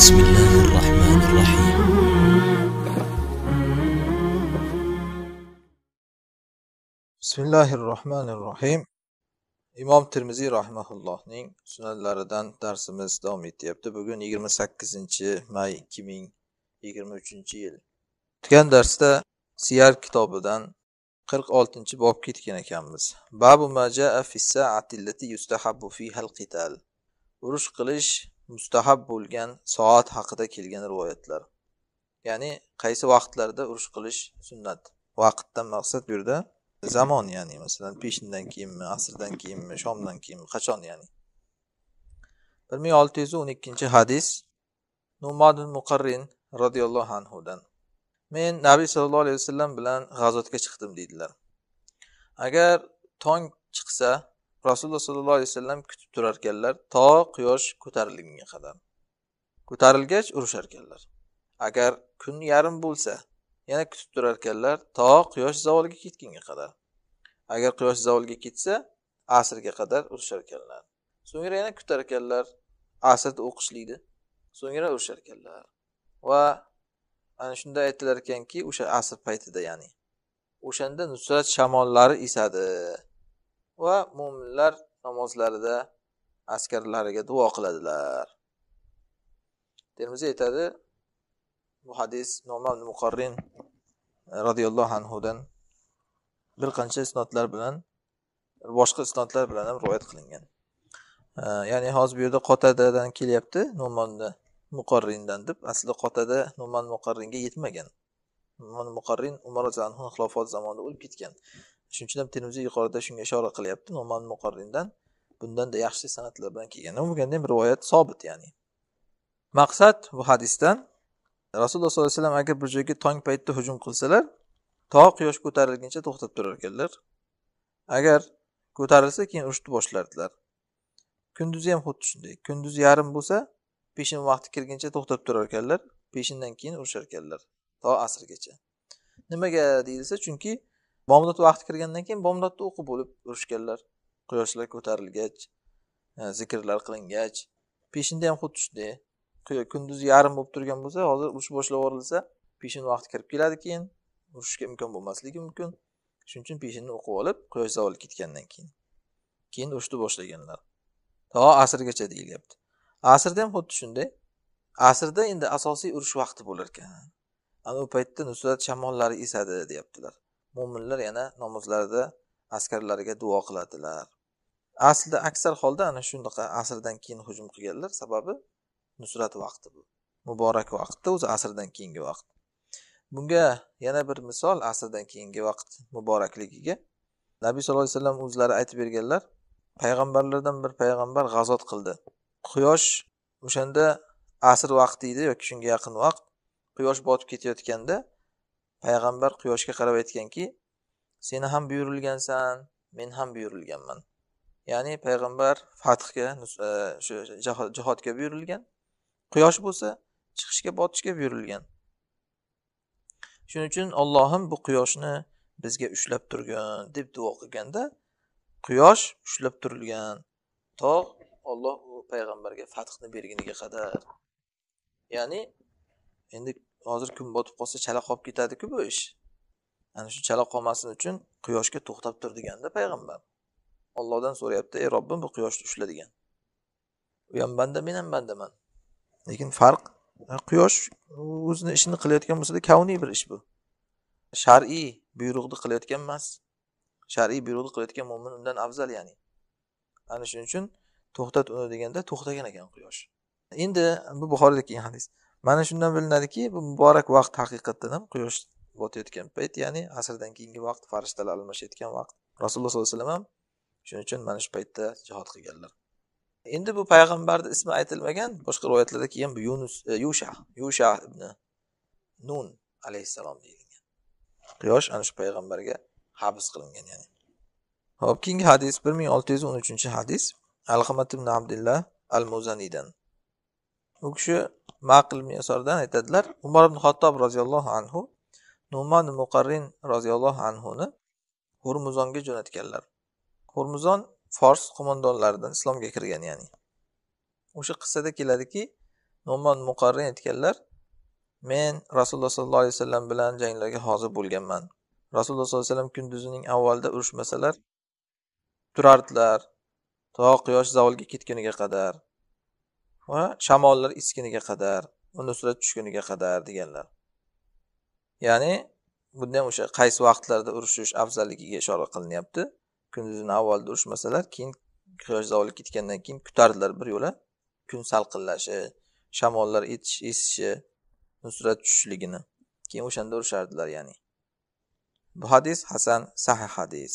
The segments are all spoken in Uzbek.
بسم الله الرحمن الرحيم بسم الله الرحمن الرحيم imom termiziy rahmaullohning sunanlaridan darsimiz davom etyapti bugun yigirma sakkizinchi may ikki ming yigirma uchinchi yil o'tgan darsda siyar kitobidan qirq oltinchi bobga ketgan ekanmiz babu majaa fi saati allati yustahabbu fiha al qital urush qilish mustahab bo'lgan soat haqida kelgan rivoyatlar ya'ni qaysi vaqtlarda urush qilish sunnat vaqtdan maqsad bu yerda zamon ya'ni masalan peshindan keyinmi asrdan keyinmi shomdan keyinmi qachon ya'ni bir ming olti yuz o'n ikkinchi hadis numodin muqarrin roziyallohu anhudan men nabiy sallallohu alayhi vasallam bilan g'azotga chiqdim deydilar agar tong chiqsa rasululloh sollallohu alayhi vasallam kutib turar ekanlar to quyosh ko'tarilgunga qadar ko'tarilgach urushar ekanlar agar kun yarim bo'lsa yana kutib turar ekanlar to quyosh zavolga ketgunga qadar agar quyosh zavolga ketsa asrga qadar urushar ekanlar so'ngra yana kutar ekanlar asrda o'qishlikni so'ngra urushar ekanlar va ana shunda aytilar ekanki o'sha asr paytida ya'ni o'shanda nusrat shamollari esadi va mo'minlar namozlarida askarlariga duo qiladilar termiziy aytadi bu hadis noma muqarrin roziyallohu anhudan bir qancha isnodlar bilan boshqa isnodlar bilan ham rivoyat qilingan ya'ni hozir bu yerda qotadadan kelyapti nomonni muqarrindan deb aslida qotada noman muqarringa yetmagan noman muqarrin umar roziyallohu anhu xilofat zamonida o'lib ketgan shuning uchun ham termiziy yuqorida shunga ishora qilyapti noman muqarrindan bundanda yaxshi sanatlar bilan kelgan nima bo'lganda ham rivoyat sobit ya'ni maqsad bu hadisdan rasululloh sollallohu alayhi vasallam agar bir joyga tong paytida hujum qilsalar to quyosh ko'tarilguncha to'xtab turar ekanlar agar ko'tarilsa keyin urushni boshlardilar kunduzi ham xuddi shunday kunduz yarim bo'lsa peshin vaqti kirguncha to'xtab turar ekanlar peshindan keyin urushar ekanlar to asrgacha nimaga deyilsa chunki bomdod vaqti kirgandan keyin bomdodni o'qib bo'lib urishganlar quyoshlar ko'tarilgach e, zikrlar qilingach peshinda ham xuddi shunday kunduzi yarim bo'lib turgan bo'lsa hozir urush boshlab yuborilsa peshin vaqti kirib keladi keyin urushga imkon bo'lmasligi mumkin shuning uchun peshinni o'qib olib quyosh zavol ketgandan keyin keyin urushni boshlaganlar to asrgacha deyilyapti asrda ham xuddi shunday asrda endi asosiy urush vaqti bo'lar ekan ana u paytda nusrat shamollari esadi deyaptilar mo'minlar yana namozlarida askarlariga duo qiladilar aslida aksar holda ana shunaqa asrdan keyin hujum qilganlar sababi nusrat vaqti bu muborak vaqtda o'zi asrdan keyingi vaqt bunga yana bir misol asrdan keyingi vaqt muborakligiga nabiy sallallohu alayhi vasallam o'zlari aytib berganlar payg'ambarlardan bir payg'ambar g'azot qildi quyosh o'shanda asr vaqti edi yoki shunga yaqin vaqt quyosh botib ketayotganda payg'ambar quyoshga qarab aytganki seni ham buyurilgansan men ham buyurilganman ya'ni payg'ambar fathga e, shu jihodga buyurilgan quyosh bo'lsa chiqishga botishga buyurilgan shuning uchun ollohim bu quyoshni bizga ushlab turgin deb duo qilganda quyosh ushlab turilgan to olloh u payg'ambarga fathni berguniga qadar ya'ni endi hozir kun botib qolsa chala qolib ketadiku bu ish ana shu chala qolmasin uchun quyoshga to'xtab tur deganda payg'ambar ollohdan so'rayapti ey robbim bu quyoshni ushla degan u ham banda men ham bandaman lekin farq e, quyosh o'zini ishini qilayotgan bo'lsada kavniy bir ish bu shar'iy buyruqni qilayotgan emas shar'iy buyruqni qilayotgan mo'min undan afzal ya'ni ana shuning uchun to'xtat uni deganda to'xtagan ekan quyosh endi bu buxoriyda kelgan hadis mana shundan bilinadiki bu muborak vaqt haqiqatdan ham quyosh botayotgan payt ya'ni asrdan keyingi vaqt farishtalar almashayotgan vaqt rasululloh sollallohu alayhi vasallam ham shuning uchun mana shu paytda jihod qilganlar endi bu payg'ambarni ismi aytilmagan boshqa rivoyatlarda kelgan bu yunus e, yusha yusha ibn nun alayhissalom deyilgan quyosh ana shu payg'ambarga habs qilingan ya'ni ho'p keyingi hadis bir ming olti yuz o'n uchinchi hadis alhamat ibn abdullah al muzaniydan u kishi maql yasordan aytadilar umar ibn xattob roziyallohu anhu numan muqarrin roziyallohu anhuni hurmuzonga jo'natganlar hurmuzon fors qo'mondonlaridan islomga kirgan ya'ni o'sha qissada keladiki numan muqarrin aytganlar men rasululloh sollallohu alayhi vasallam bilan janglarga hozir bo'lganman rasululloh sollallohu alayhi vasallam kunduzining avvalida urushmasalar turardilar to quyosh zavolga ketguniga qadar va shamollar iskiniga qadar va nusrat tushguniga qadar deganlar ya'ni bunda ham o'sha qaysi vaqtlarda urushish afzalligiga ishora qilinyapti kunduzini avvalida urushmasalar keyin quyosh zavolib ketgandan keyin kutardilar bir yo'la kun salqinlashi shamollar esishi nusrat tushishligini keyin o'shanda urushardilar ya'ni bu hadis hasan sahih hadis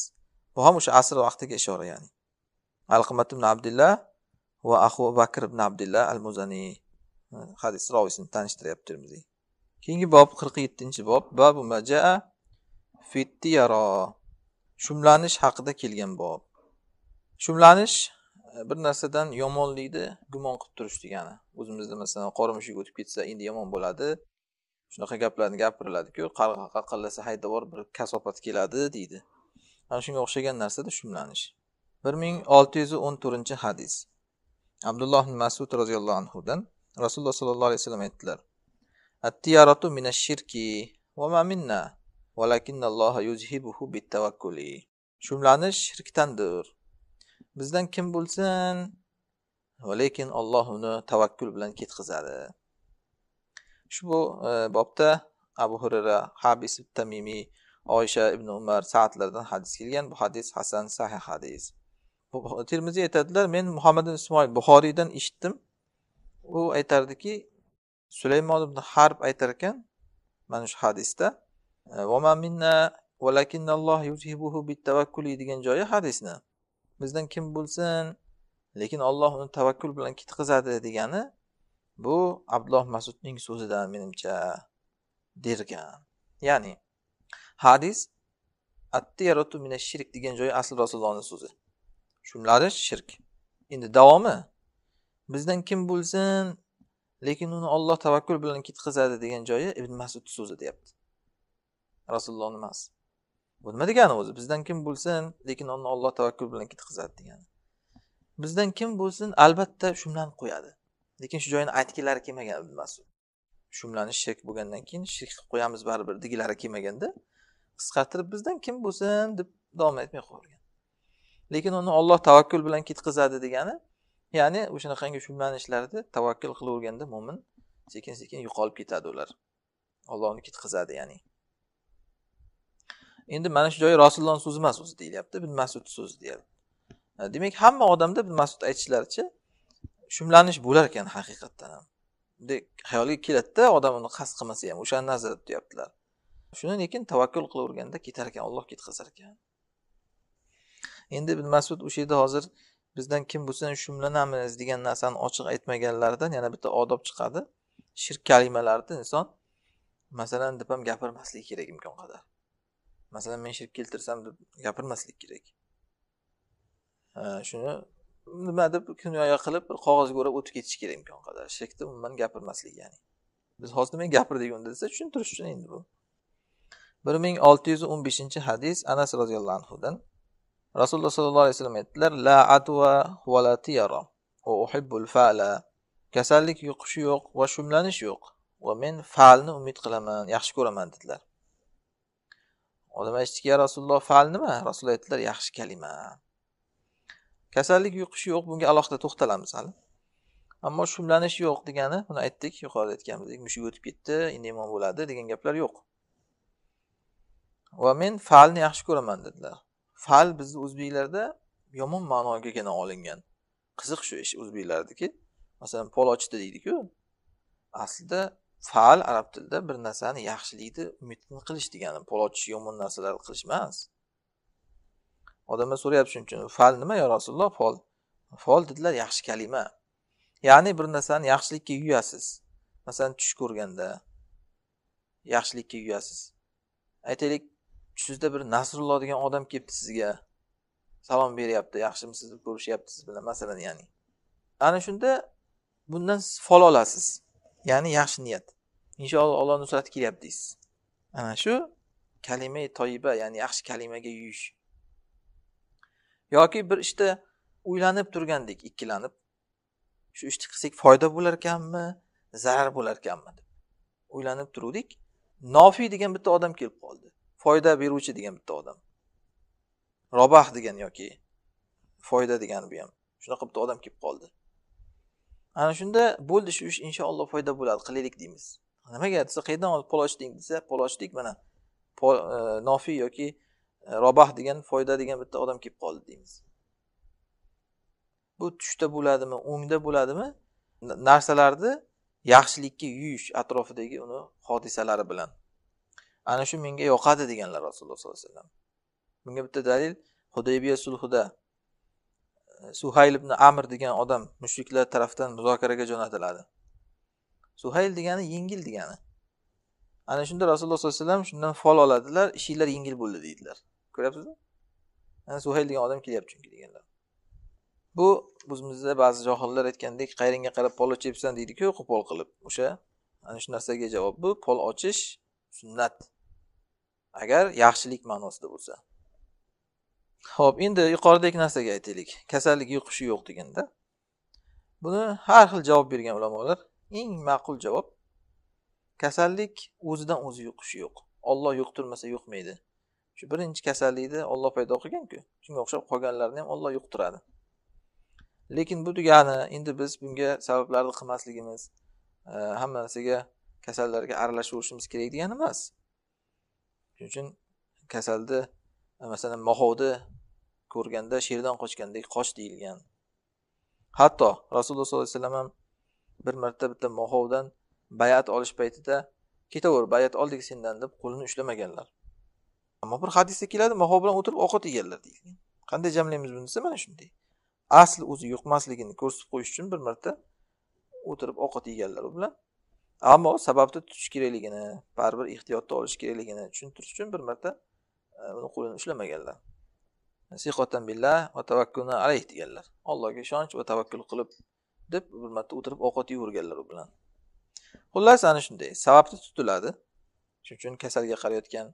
bu ham o'sha asr vaqtiga ishora ya'ni alqimat ibn abdullah va ahu bakr ibn abdulla al muzaniy e, hadis ravisini tanishtiryapti termiziy keyingi bob qirq yettinchi bob babu majaa fittiyaro shumlanish haqida kelgan bob shumlanish e, bir narsadan yomonlikni gumon qilib turish degani o'zimizda masalan qora mushuk o'tib ketsa endi yomon bo'ladi shunaqa gaplarni gapiriladiku qarg'a qaqillasa haydavor bir kasofat keladi deydi ana shunga o'xshagan narsada shumlanish bir ming olti yuz o'n to'rtinchi hadis abdulloh masud roziyallohu anhudan rasululloh sollallohu alayhi vasallam aytdilar attiyaratu mina shirki va ma minna valakinnalloha yuzhibuhu bittavakkuli shumlanish shirkdandir bizdan kim bo'lsin lekin olloh uni tavakkul bilan ketkazadi ushbu e, bobda abu hurara habis tamimiy oysha ibn umar saatlardan hadis kelgan bu hadis hasan sahih hadis termiziy aytadilar men muhammad ismoil buxoriydan eshitdim u aytardiki sulaymon ibn harb aytar ekan mana shu hadisda e, degan joyi hadisni bizdan kim bo'lsin lekin olloh uni tavakkul bilan ketqizadi degani bu abdulloh masudning so'zidan menimcha dergan ya'ni hadis attiyaratu degan joyi asli rasulullohni so'zi shunlari shirk endi davomi bizdan kim bo'lsin lekin uni olloh tavakkul bilan ketkazadi degan joyi ibn masud so'zi deyapti rasulullohni emas bu nima degani o'zi bizdan kim bo'lsin lekin uni olloh tavakkul bilan ketkazadi degani bizdan kim bo'lsin albatta shumlanib qo'yadi lekin shu joyini aytgilari kelmagan ibn masud shumlanish shirk bo'lgandan keyin shirk qilib qo'yamiz baribir degilari kelmaganda qisqartirib bizdan kim bo'lsin deb davom etmay qolgan lekin uni olloh tavakkul bilan ketkazadi degani ya'ni o'shanaqangi shublanishlarda tavakkul qilaverganda mo'min sekin sekin yo'qolib ketadi ular olloh uni ketkazadi ya'ni endi mana shu joyi rasulullohni so'zi emas o'zi deyilyapti ibn masudni so'zi deyapti demak hamma odamda ibn masud aytishlaricha shumlanish bo'lar ekan haqiqatdan ham bunday xayolga keladida odam uni qasd qilmasa ham o'shani nazarda tutyaptilar shuni lekin tavakkul qilaverganda ketar ekan olloh ketqazar ekan endi ibn masud o'sha yerda hozir bizdan kim bo'lsa shumlanamiz degan narsani ochiq aytmaganlaridan yana bitta odob chiqadi shirk kalimalarni inson masalan deb ham gapirmasligi kerak imkon qadar masalan men shirk keltirsam deb gapirmaslik kerak shuni nima deb kinoya qilib bir qog'ozga o'rab o'tib ketish kerak imkon qadar shirkni umuman gapirmaslik ya'ni biz hozir nimaga gapirdik unda desa tushuntirish uchun endi bu bir ming olti yuz o'n beshinchi hadis anas roziyallohu anhudan rasululloh sollallohu alayhi vasallam aytdilar la atva va la tiyara uhibbul fa'la kasallik yuqishi yo'q va shumlanish yo'q va men falni umid qilaman yaxshi ko'raman dedilar odam aytishdiki ya rasululloh fal nima rasululloh aytdilar yaxshi kalima kasallik yuqishi yo'q bunga alohida to'xtalamiz hali ammo shumlanish yo'q degani buni aytdik yuqorida aytganimizdek mushuk o'tib ketdi endi imom bo'ladi degan gaplar yo'q va men falni yaxshi ko'raman dedilar fal bizni o'zbeklarda yomon ma'nogagina olingan qiziq shu ish o'zbeklardaki masalan polochda deydiku aslida fal arab tilida bir narsani yaxshilikni umidini qilish degani poloch yomon narsalarni qilish emas odamlar so'rayapti shuning uchun fal nima yo rasululloh fol fol dedilar yaxshi kalima ya'ni bir narsani yaxshilikka yuyasiz masalan tush ko'rganda yaxshilikka yuyasiz aytaylik tushingizda bir nasrullo degan odam kelibdi sizga salom beryapti yaxshimisiz deb ko'rishyapti siz bilan masalan ya'ni ana shunda bundan siz fol olasiz ya'ni yaxshi niyat inshaalloh alloh nusrati kelyapti deysiz ana shu kalima toyiba ya'ni yaxshi kalimaga yuyish yoki bir ishda işte, o'ylanib turgandek ikkilanib shu ishni qilsak foyda bo'larkanmi zarar bo'larkanmi deb o'ylanib turuvdik nofiy degan bitta odam kelib qoldi foyda beruvchi degan bitta odam robah degan yoki foyda degani bu ham shunaqa bitta odam kelib qoldi ana shunda bo'ldi shu ish inshaalloh foyda bo'ladi qilaylik deymiz nimaga desa qayerdan olib pol ochding desa pol ochdik mana e, nofiy yoki e, robah degan foyda degan bitta odam kelib qoldi deymiz bu tushda bo'ladimi o'ngda bo'ladimi narsalarni yaxshilikka yuyish atrofidagi uni hodisalari bilan ana shu menga yoqadi deganlar rasululloh sollallohu alayhi vasallam bunga bitta dalil hudaybiya sulhida e, suhayl ibn amr degan odam mushriklar tarafidan muzokaraga jo'natiladi suhayl degani yengil degani ana shunda rasululloh sollallohu alayhi vasallam shundan fol oladilar ishinglar yengil bo'ldi deydilar ko'ryapsizmi ana suhayl degan odam kelyapti chunki deganlar bu bizimizda ba'zi johillar aytgandek qayringga qarab pol ochyapsan deydiku qo'pol qilib o'sha ana shu narsaga javob bu pol ochish sunnat agar yaxshilik ma'nosida bo'lsa ho'p endi yuqoridagi narsaga aytaylik kasallik yuqishi yo'q deganda buni har xil javob bergan ulamolar eng ma'qul javob kasallik o'zidan o'zi yuqishi yo'q olloh yuqtirmasa yuqmaydi shu birinchi kasallikni olloh paydo qilganku shunga o'xshab qolganlarni ham olloh yuqtiradi lekin bu degani endi biz bunga sabablarni qilmasligimiz eh, hamma narsaga kasallarga aralashaverishimiz kerak degani emas shuning uchun kasalni masalan mahovni ko'rganda sherdan qochgandek qoch deyilgan hatto rasululloh sollallohu alayhi vasallam ham bir marta bitta mahovdan bayat olish paytida ketaver bayat oldik sendan deb qo'lini ushlamaganlar ammo bir hadisda keladi mahov bilan o'tirib ovqat yeganlar deyilgan qanday jamlaymiz buni desa mana shunday asli o'zi yuqmasligini ko'rsatib qo'yish uchun bir marta o'tirib ovqat yeganlar u bilan ammo sababni tutish kerakligini baribir ehtiyotda olish kerakligini tushuntirish uchun bir marta e, uni qo'lini ushlamaganlar siqotan billah va tavakkulna alayh deganlar allohga ishonch va tavakkul qilib deb bir marta o'tirib ovqat yeyverganlar u bilan xullas ana shunday sababni tutiladi shuning uchun kasalga qarayotgan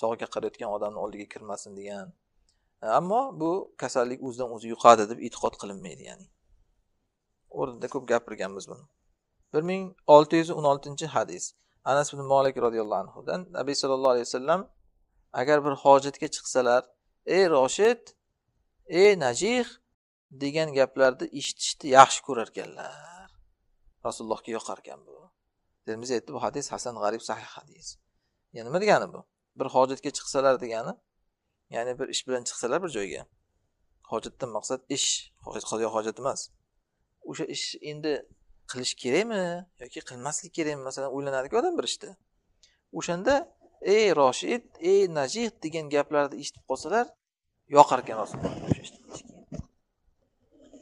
sog'ga qarayotgan odamni oldiga kirmasin degan e, ammo bu kasallik o'zidan o'zi yuqadi deb e'tiqod qilinmaydi ya'ni o'rnida ko'p gapirganmiz buni bir ming olti yuz o'n oltinchi hadis anas ibn molik roziyallohu anhudan nabiy sollallohu alayhi vasallam agar bir hojatga chiqsalar ey roshid ey najih degan gaplarni eshitishni yaxshi ko'rarkanlar rasulullohga yoqar ekan bu termiziy aytdi bu hadis hasan g'arib sahih hadis ya'ni nima degani bu bir hojatga chiqsalar degani ya'ni bir ish bilan chiqsalar bir joyga hojatdan maqsad ish qilgan hojat emas o'sha ish endi qilish kerakmi yoki qilmaslik kerakmi masalan o'ylanadiku odam bir ishda o'shanda ey roshid ey najih degan gaplarni eshitib qolsalar yoqar ekan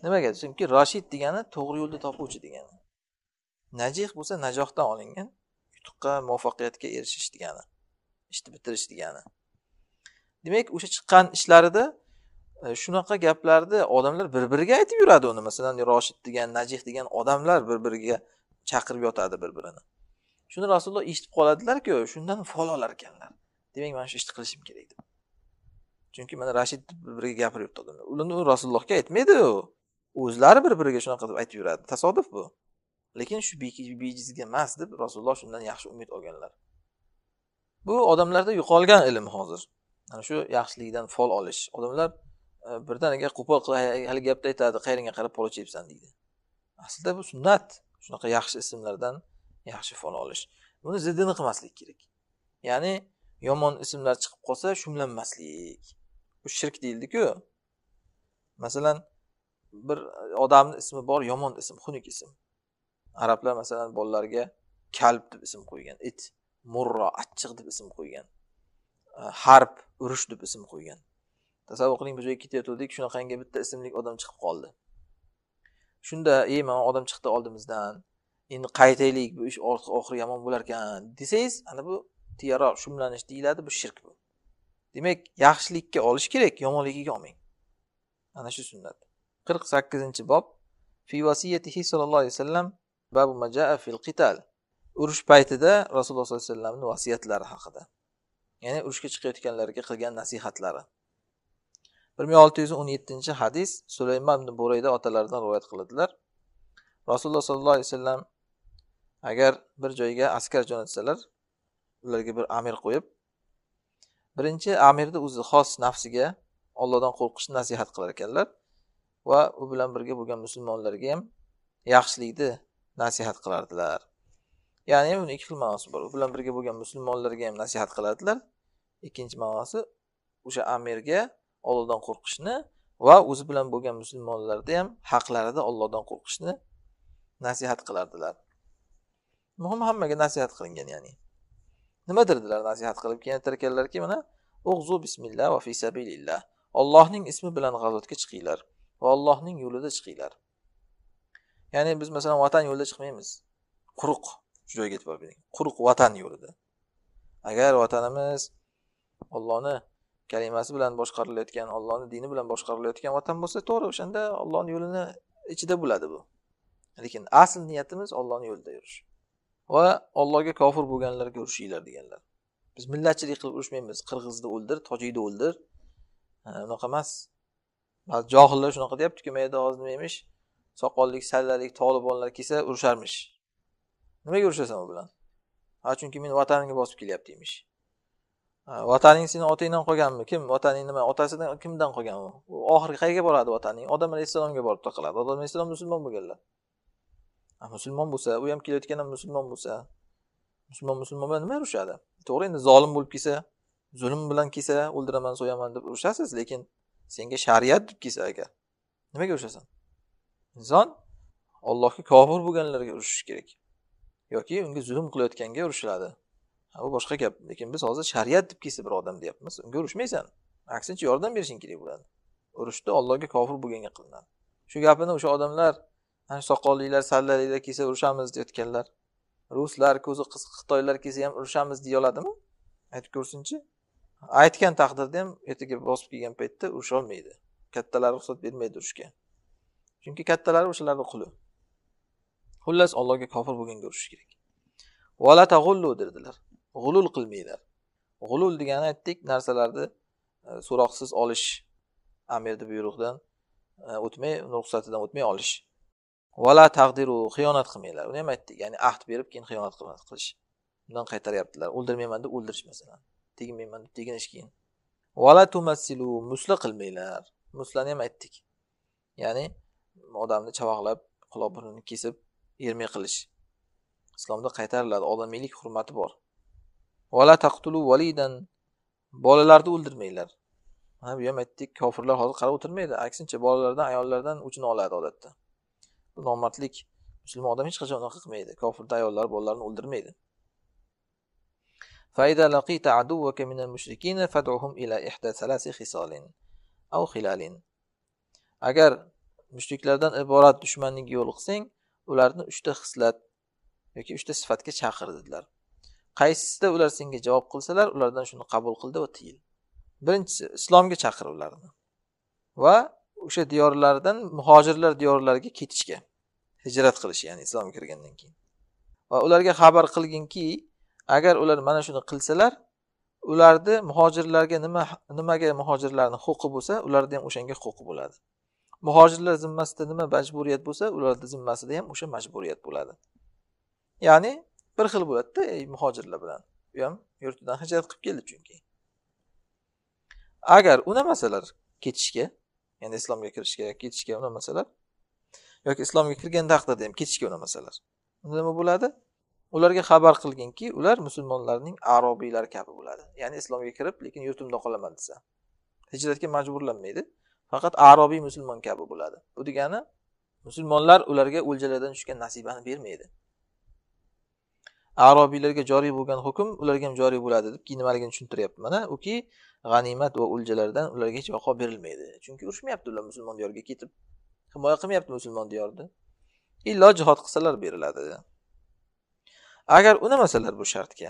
nimaga chunki roshid degani to'g'ri yo'lda topuvchi degani najih bo'lsa najohdan olingan yutuqqa muvaffaqiyatga erishish degani ishni bitirish degani demak o'sha chiqqan ishlarida E, shunaqa gaplarni odamlar bir biriga aytib yuradi uni masalan roshid degan najih degan odamlar bir biriga chaqirib yotadi bir birini shuni rasululloh eshitib qoladilarku shundan fol olar ekanlar demak mana shu ishni qilishim kerak deb chunki mana rashid bir biriga gapirib yuribdi odamlar ularni u rasulullohga aytmaydi u o'zlari bir biriga shunaqa deb aytib yuradi tasodif bu lekin shu bejizga emas deb rasululloh shundan yaxshi umid olganlar bu odamlarda yo'qolgan ilm hozir ana shu yaxshilikdan fol olish odamlar Э, birdaniga qo'pol qilib hali gapni aytadi qayeringga qarab polo chepsan deydi aslida bu sunnat shunaqa yaxshi ismlardan yaxshi fol olish buni ziddini qilmaslik kerak ya'ni yomon ismlar chiqib qolsa shumlanmaslik bu shirk deyildiku masalan bir odamni ismi bor yomon ism xunuk ism arablar masalan bolalarga kalb deb ism qo'ygan it murro achchiq deb ism qo'ygan e, harb urush deb ism qo'ygan tasavvur qiling biz joyga ketayotgandik shunaqangi bitta ismli odam chiqib qoldi shunda ey mana odam chiqdi oldimizdan endi qaytaylik bu ish oxiri yomon bo'larkan desangiz ana bu tiyaroq shumlanish deyiladi bu shirk bu demak yaxshilikka olish kerak yomonligiga olmang ana shu sunnat qirq sakkizinchi bob fi vasiyatihi sallallohu alayhi vasallam babu majaa fil qital urush paytida rasululloh sollallohu alayhi vasallamni vasiyatlari haqida ya'ni urushga chiqayotganlarga qilgan nasihatlari bir ming olti yuz o'n yettinchi hadis sulaymon ibn burayda otalaridan rivoyat qiladilar rasululloh sollallohu alayhi vasallam agar bir joyga askar jo'natsalar ularga bir amir qo'yib birinchi amirni o'zi xos nafsiga ollohdan qo'rqishni nasihat qilar ekanlar va u bilan birga bo'lgan musulmonlarga ham yaxshilikni nasihat qilardilar ya'ni buni ikki xil ma'nosi bor u bilan birga bo'lgan musulmonlarga ham nasihat qiladilar ikkinchi ma'nosi o'sha amirga ollohdan qo'rqishni va o'zi bilan bo'lgan musulmonlarni ham haqlarida ollohdan qo'rqishni nasihat qilardilar muhim hammaga nasihat qilingan ya'ni nima dedilar nasihat qilib keyin ekanlarki mana ug'zu bismillah va fi sabilillah ollohning ismi bilan g'azotga chiqinglar va allohning yo'lida chiqinglar ya'ni biz masalan vatan yo'lida chiqmaymiz quruq shu joyga e'tibor bering quruq vatan yo'lida agar vatanimiz ollohni kalimasi bilan boshqarilayotgan ollohni dini bilan boshqarilayotgan vatan bo'lsa to'g'ri o'shanda Allohning yo'lini ichida bo'ladi bu lekin asl niyatimiz ollohni yo'lida yurish va Allohga kofir bo'lganlarga urushinglar deganlar biz millatchilik qilib urushmaymiz qirg'izni o'ldir tojikni o'ldir unaqa emas ba'zi johillar shunaqa deyaptiku mayda nima emish soqollik sallalik tolibonlar kelsa urusharmish nimaga urushasan u bilan ha chunki meni vatanimga bosib kelyapti emish vataning seni otangdan qolganmi kim vataning nima otasidan kimdan qolgan u oxiri qayerga boradi vataning odam alayhissalomga borib taqaladi odam alayhissalom musulmon bo'lganlar musulmon bo'lsa u ham kelayotgan ham musulmon bo'lsa musulmon musulmon bilan nima urushadi to'g'ri endi zolim bo'lib kelsa zulm bilan kelsa o'ldiraman so'yaman deb urushasiz lekin senga shariat deb kelsa agar nimaga urushasan inson ollohga kofir bo'lganlarga urushish kerak yoki unga zulm qilayotganga urushiladi bu boshqa gap lekin biz hozir shariat deb kelsa bir odam deyapmiz unga urushmaysan aksincha yordam berishing kerak bo'ladi urushda ollohga kofir bo'lganga qilinadi shu gapini o'sha odamlar ana shu soqollilar sallalilar kelsa urushamiz deyotganlar ruslar ko'zi qisiq xitoylar kelsa ham urushamiz deya oladimi aytib ko'rsinchi aytgan taqdirda ham ertaga bosib kelgan paytda urusholmaydi kattalar ruxsat bermaydi urushga chunki kattalar o'shalarni quli xullas allohga kofir bo'lganga urushish kerak vala tag'ullu dedilar g'ulul qilmanglar g'ulul degani aytdik narsalarni e, so'roqsiz olish amirni buyrug'idan e, o'tmay ruxsatidan o'tmay olish vala taqdiru xiyonat qilmanglar uni ham aytdik ya'ni ahd berib keyin xiyonat qilish bundan qaytaryaptilar o'ldirmayman deb o'ldirish masalan teginmayman deb teginish keyin vala tumassilu musla qilmanglar muslani ham aytdik ya'ni odamni chavoqlab quloq burnini kesib yermay qilish islomda qaytariladi odamiylik hurmati bor vala taqtulu validan bolalarni o'ldirmanglar ha bu ham aytdik kofirlar hozir qarab o'tirmaydi aksincha bolalardan ayollardan o'chini oladi odatda bu nomardlik musulmon odam hech qachon unaqa qilmaydi kofirda ayollar bolalarni o'ldirmaydi فإذا لقيت عدوك من المشركين فادعهم إلى إحدى ثلاث خصال أو خلال agar mushriklardan iborat dushmanning yo'liqsang ularni uchta xislat yoki uchta sifatga chaqir dedilar qaysisida ular senga javob qilsalar ulardan shuni qabul qildi va tiyil birinchisi islomga chaqir ularni va o'sha diyorlardan muhojirlar diyorlariga ketishga hijrat qilish ya'ni islomga kirgandan keyin va ularga xabar qilginki agar ular mana shuni qilsalar ularni muhojirlarga nima nimaga muhojirlarni huquqi bo'lsa ularni ham o'shanga huquqi bo'ladi muhojirlar zimmasida nima majburiyat bo'lsa ularni zimmasida ham o'sha majburiyat bo'ladi ya'ni bir xil bo'ladida muhojirlar bilan u ham yurtidan hijrat qilib keldi chunki agar unamasalar ketishga ya'ni islomga kirishga ketishga unamasalar yoki islomga kirgan taqdirda ham ketishga unamasalar unda nima bo'ladi ularga xabar qilginki ular musulmonlarning arobiylar kabi bo'ladi ya'ni islomga kirib lekin yurtimda qolaman desa hijratga majburlanmaydi faqat arobiy musulmon kabi bo'ladi bu degani musulmonlar ularga o'ljalardan tushgan nasibani bermaydi arobiylarga joriy bo'lgan hukm ularga ham joriy bo'ladi deb keyin nimaligini tushuntiryapti mana uki g'animat va o'ljalardan ularga hech vaqo berilmaydi chunki urushmayapti ular musulmon diyoriga ketib himoya qilmayapti musulmon diyorni illo jihod qilsalar beriladi agar unamasalar bu shartga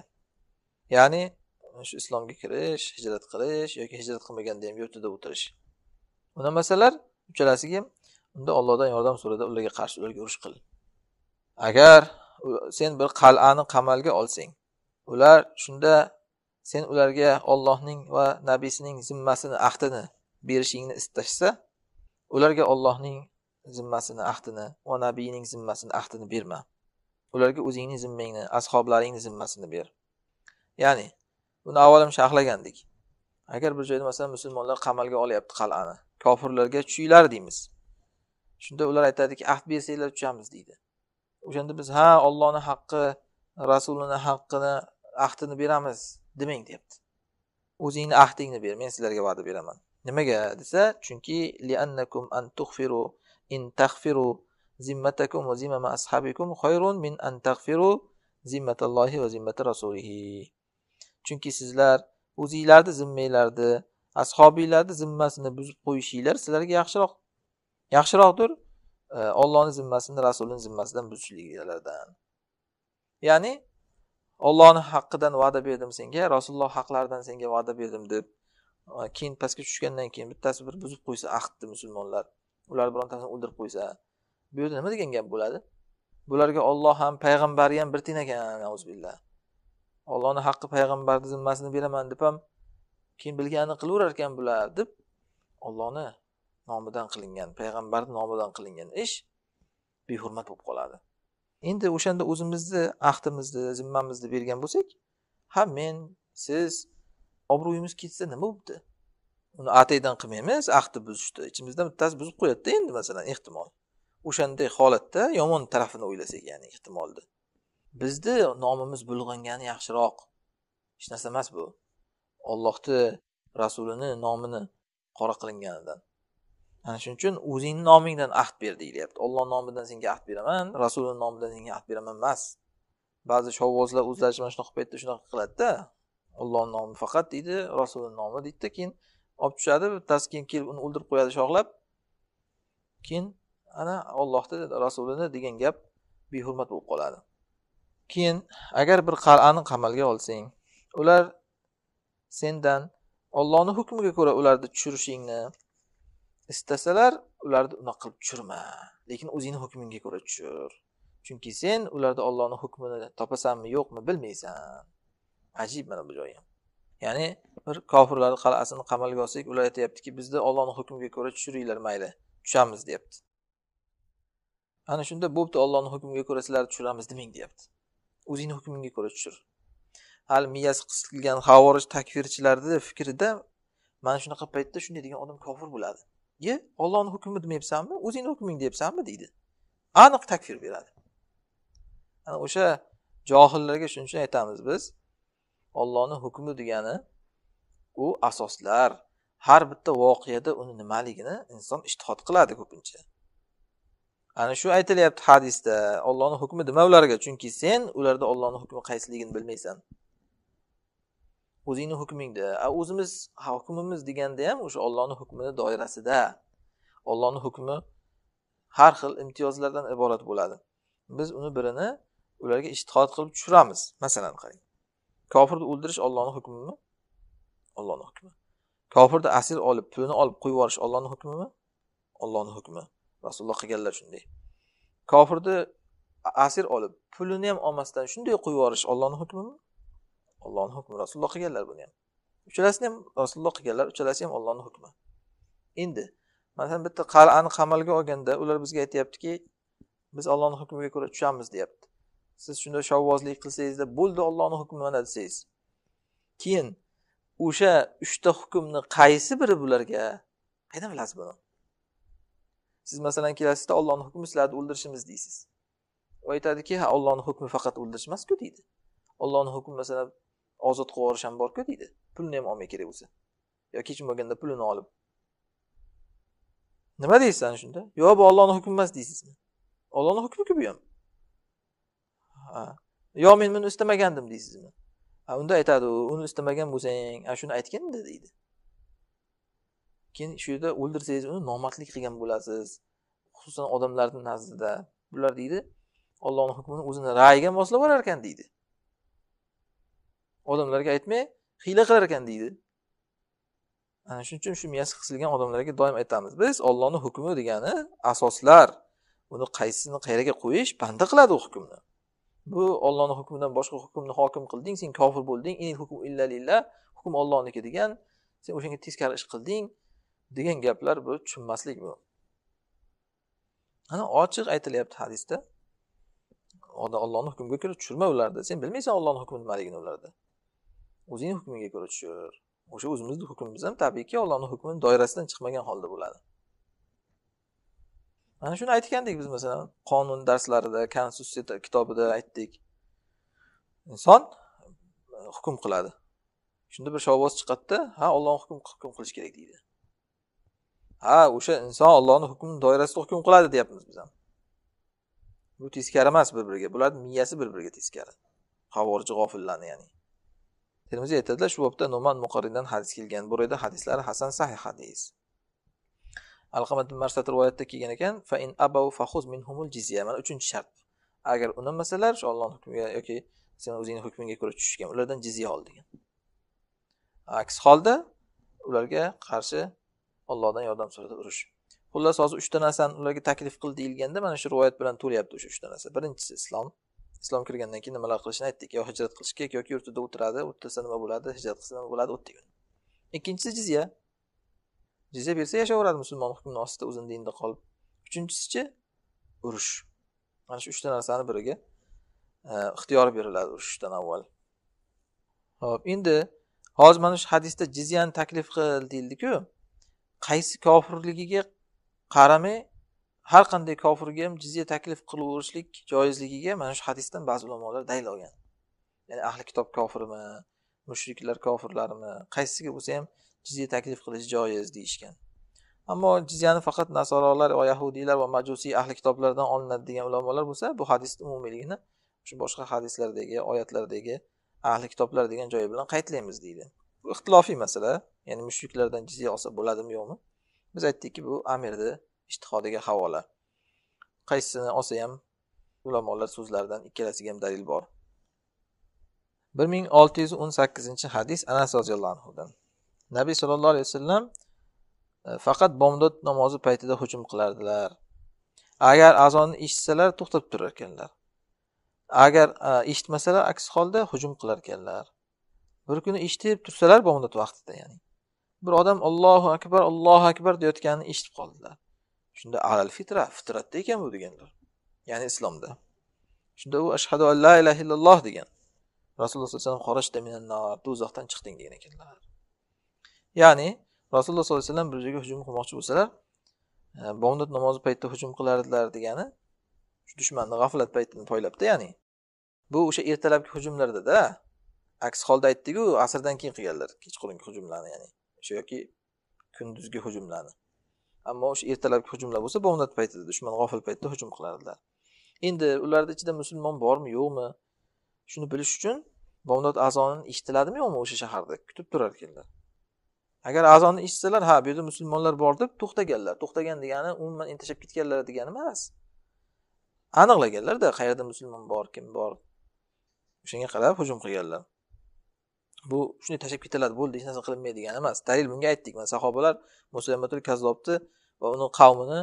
ya'ni shu islomga kirish hijrat qilish yoki hijrat qilmaganda ham yurtida o'tirish unamasalar uchalasiga unda ollohdan yordam so'rada ularga qarshi ularga urush qil agar sen bir qal'ani qamalga olsang ular shunda sen ularga ollohning va nabiysining zimmasini ahdini berishingni istashsa ularga ollohning zimmasini ahdini va nabiyning zimmasini ahdini berma ularga o'zingning zimmangni ashoblaringni zimmasini ber ya'ni buni ham sharhlagandik agar bir joyda masalan musulmonlar qamalga olyapti qal'ani kofirlarga tushinglar deymiz shunda ular aytadiki ahd bersanglar tushamiz deydi o'shanda biz ha ollohni haqqi rasulini haqqini ahdini beramiz demang deyapti o'zingni ahdingni ber men sizlarga va'da beraman nimaga desa chunki liannakum an tuxfiru in taxfiru zimmatakum va zimmama ashabikum khayrun min an taxfiru zimmatallohi va zimmati rasulihi chunki sizlar o'zinglarni zimmanglarni ashobinglarni zimmasini buzib qo'yishinglar sizlarga yaxshiroq yaxshiroqdir ollohni zimmasini rasulini zimmasidan buzishliklaridan ya'ni ollohni haqqidan va'da berdim senga rasululloh haqlaridan senga va'da berdim deb e, keyin pastga tushgandan keyin bittasi bir buzib qo'ysa ahdni musulmonlar ular birontasini o'ldirib qo'ysa bu yerda nima degan gap bo'ladi bularga olloh ham payg'ambari ham bir tiyin ekan auzubillah ollohni haqqi payg'ambarni zimmasini beraman deb ham keyin bilganini qilaverar ekan bular deb ollohni nomidan qilingan payg'ambar nomidan qilingan ish behurmat bo'lib qoladi endi o'shanda o'zimizni ahdimizni zimmamizni bergan bo'lsak ha men siz obro'yimiz ketsa nima bo'libdi uni ataydan qilmaymiz ahdi buzishdi ichimizdan bittasi buzib qo'yadida endi masalan ehtimol o'shanday holatda yomon tarafini o'ylasak ya'ni ehtimolni bizni nomimiz bulg'angani yaxshiroq hech narsa emas bu ollohni rasulini nomini qora qilinganidan ana shuning uchun o'zingni nomingdan ahd ber deyilyapti olloh nomidan senga ahd beraman rasuli nomidan senga ahd beraman emas ba'zi shovvozlar o'zlari mana shunaqa paytda shunaqa qiladida ollohni nomi faqat deydi rasulini nomi deydida keyin olib tushadi bittasi keyin kelib uni o'ldirib qo'yadi shoxlab keyin ana ollohni rasulini degan gap behurmat bo'lib qoladi keyin agar bir qal'ani qamalga olsang ular sendan ollohni hukmiga ko'ra ularni tushirishingni istasalar ularni unaqa qilib tushirma lekin o'zingni hukmingga ko'ra tushir chunki sen ularda ollohni hukmini topasanmi yo'qmi bilmaysan ajib mana bu joyi ya'ni bir kofirlarni qal'asini qamalga olsak ular aytyaptiki bizni ollohni hukmiga ko'ra tushiringlar mayli tushamiz deyapti ana shunda bo'pti ollohni hukmiga ko'ra sizlarni tushiramiz demang deyapti o'zingni hukmingga ko'ra tushir hali miyasi qisilgan havorij takfirchilarni fikrida mana shunaqa paytda shunday degan odam kofir bo'ladi ye ollohni hukmi demayapsanmi o'zingni hukming deyapsanmi deydi aniq takfir beradi ana o'sha johillarga shuning uchun aytamiz biz ollohni hukmi degani u asoslar har bitta voqeada uni nimaligini inson ishtihod qiladi ko'pincha ana shu aytilyapti hadisda ollohni hukmi nima ularga chunki sen ularda ollohni hukmi qaysiligini bilmaysan o'zingni hukmingda a o'zimiz hukmimiz deganda ham o'sha ollohni hukmini doirasida ollohni hukmi har xil imtiyozlardan iborat bo'ladi biz uni birini ularga ishtihod qilib tushiramiz masalan qarang kofirni o'ldirish ollohni hukmimi ollohni hukmi kofirni asir olib pulini olib qo'yib yuborish ollohni hukmimi ollohni hukmi rasululloh qilganlar shunday kofirni asir olib pulini ham olmasdan shunday qo'yib yuborish ollohni hukmimi ollohni hukmi rasululloh qilganlar buni ham uchalasini ham rasululloh qilganlar uchalasi ham ollohni hukmi endi masalan bitta qal'ani qamalga olganda ular bizga aytyaptiki biz ollohni hukmiga ko'ra tushamiz deyapti siz shunda shovvozlik qilsangizda bo'ldi ollohni hukmi mana desangiz keyin o'sha uchta hukmni qaysi biri bularga qayerdan bilasiz buni siz masalan kelasizda ollohni hukmi sizlarni o'ldirishimiz deysiz u aytadiki ha ollohni hukmi faqat o'ldirish emasku deydi ollohni hukmi masalan ozod qilib yuborish ham borku deydi pulni ham olmay kerak bo'lsa yoki hech bo'lganda pulini olib nima deysan shunda yo'q bu ollohni hukmi emas deysizmi ollohni hukmiku bu ham yo men buni istamagandim deysizmi unda aytadi u uni istamagan bo'lsang shuni aytgin deydi keyin shu yerda o'ldirsangiz uni nomardlik qilgan bo'lasiz xususan odamlarni nazdida bular deydi ollohni hukmini o'zini rayiga moslab olar ekan deydi odamlarga aytmay hiyla qilar ekan deydi ana shuning uchun shu miyasi qisilgan odamlarga doim aytamiz biz ollohni hukmi degani asoslar buni qaysini qayerga qo'yish banda qiladi u hukmni bu ollohni hukmidan boshqa hukmni hokim qilding sen kofir bo'lding hukm hukm ollohniki degan sen o'shanga teskari ish qilding degan gaplar bu tushunmaslik bu ana ochiq aytilyapti hadisda ollohni hukmiga ko'ra tushirma ularni sen bilmaysan ollohni hukmi nimaligini ularda o'zingni hukmiga ko'ra tushir o'sha o'zimizni hukmimiz ham tabiiyki ollohni hukmi doirasidan chiqmagan holda bo'ladi mana shuni aytgandik biz masalan qonun darslarida konstitutsiya kitobida aytdik inson e, hukm qiladi shunda bir shovvoz chiqadida ha ollohni hukm hukm qilish kerak deydi ha o'sha inson ollohni hukmi doirasida hukm qiladi deyapmiz biz ham bu teskari emas bir biriga bularni miyasi bir biriga teskari havorji g'ofillarni ya'ni termiziy aytadilar shu bobda numan muqarrindan hadis kelgan bu yerda hadislari hasan sahih hadis alqamat marsat rivoyatda kelgan ekan fa in abav fahuz minhumul jizya mana uchinchi shart agar unamasalar shu ollohni hukmiga yoki sen o'zingni hukmingga ko'ra tushishgan ulardan jizya ol degan aks holda ularga qarshi ollohdan yordam so'radi urush xullas hozir uchta narsani ularga taklif qil deyilganda mana shu rivoyat bilan to'lyapti o'sha uchta narsa birinchisi islom islom kirgandan keyin nimalar qilishini aytdik yo hijrat qilish kerak yoki yurtida o'tiradi o'tirsa nima bo'ladi hijrat qilsa nima bo'ladi o'tdik ikkinchisi jizya jizya bersa yashayveradi musulmon hukmni ostida o'zini dinida qolib uchinchisichi urush mana shu uchta narsani biriga e, ixtiyor beriladi urushdan avval ho'p endi hozir mana shu hadisda jizyani taklif qil deyildiku qaysi kofirligiga qaramay har qanday kofirga ham jizya taklif qilaverishlik joizligiga mana shu hadisdan ba'zi ulamolar dalil olgan ya'ni ahli kitob kofirmi mushriklar kofirlarmi qaysisiga bo'lsa ham jizya taklif qilish joiz deyishgan ammo jizyani faqat nasorolar va yahudiylar va majusiy ahli kitoblardan olinadi degan ulamolar bo'lsa bu hadisni umumiyligini shu boshqa hadislardagi oyatlardagi ahli kitoblar degan joyi bilan qaytlaymiz deydi bu ixtilofiy masala ya'ni mushriklardan jizya olsa bo'ladimi yo'qmi biz aytdikki bu amirni ijtihodiga havola qaysisini olsa ham ulamolar so'zlaridan ikkalasiga ham dalil bor bir ming olti yuz o'n sakkizinchi hadis anas roziyallohu anhudan nabiy sollallohu alayhi vasallam e, faqat bomdod namozi paytida hujum qilardilar agar azonni eshitsalar to'xtab turar ekanlar agar e, eshitmasalar aks holda hujum qilar ekanlar bir kuni eshitib tursalar bomdod vaqtida ya'ni bir odam ollohu akbar ollohu akbar deyotganini eshitib qoldilar shunda alal fitra fitratda ekan bu deganlar ya'ni islomda shunda u ashhadu an la ilaha illalloh degan rasululloh sallallohu alayhi vasallam do'zaxdan chiqding degan ekanlar ya'ni rasululloh sollallohu alayhi vasallam bir joyga hujum qilmoqchi bo'lsalar e, bomdod namozi paytida hujum qilardilar degani shu dushmanni g'aflat paytini poylabda ya'ni bu o'sha ertalabki hujumlardada aks holda aytdiku asrdan keyin qilganlar kechqurungi hujumlarni ya'ni o'sha yoki kunduzgi hujumlarni ammo o'sha ertalabki hujumlar bo'lsa bomdod paytida dushman g'ofil paytda hujum qiladilar endi ularni ichida musulmon bormi yo'qmi shuni bilish uchun bomdod azonini eshitiladimi yo'qmi o'sha shaharda kutib turar ekanlar agar azonni eshitsalar ha bu yerda musulmonlar bor deb to'xtaganlar to'xtagan degani umuman intashab ketganlar degani emas aniqlaganlarda qayerda musulmon bor kim bor o'shanga qarab hujum qilganlar bu shunday tashlab ketiladi bo'ldi hech narsa qilinmaydi degani emas dalil bunga aytdik sahobalar musulmatul kazzobni va uni qavmini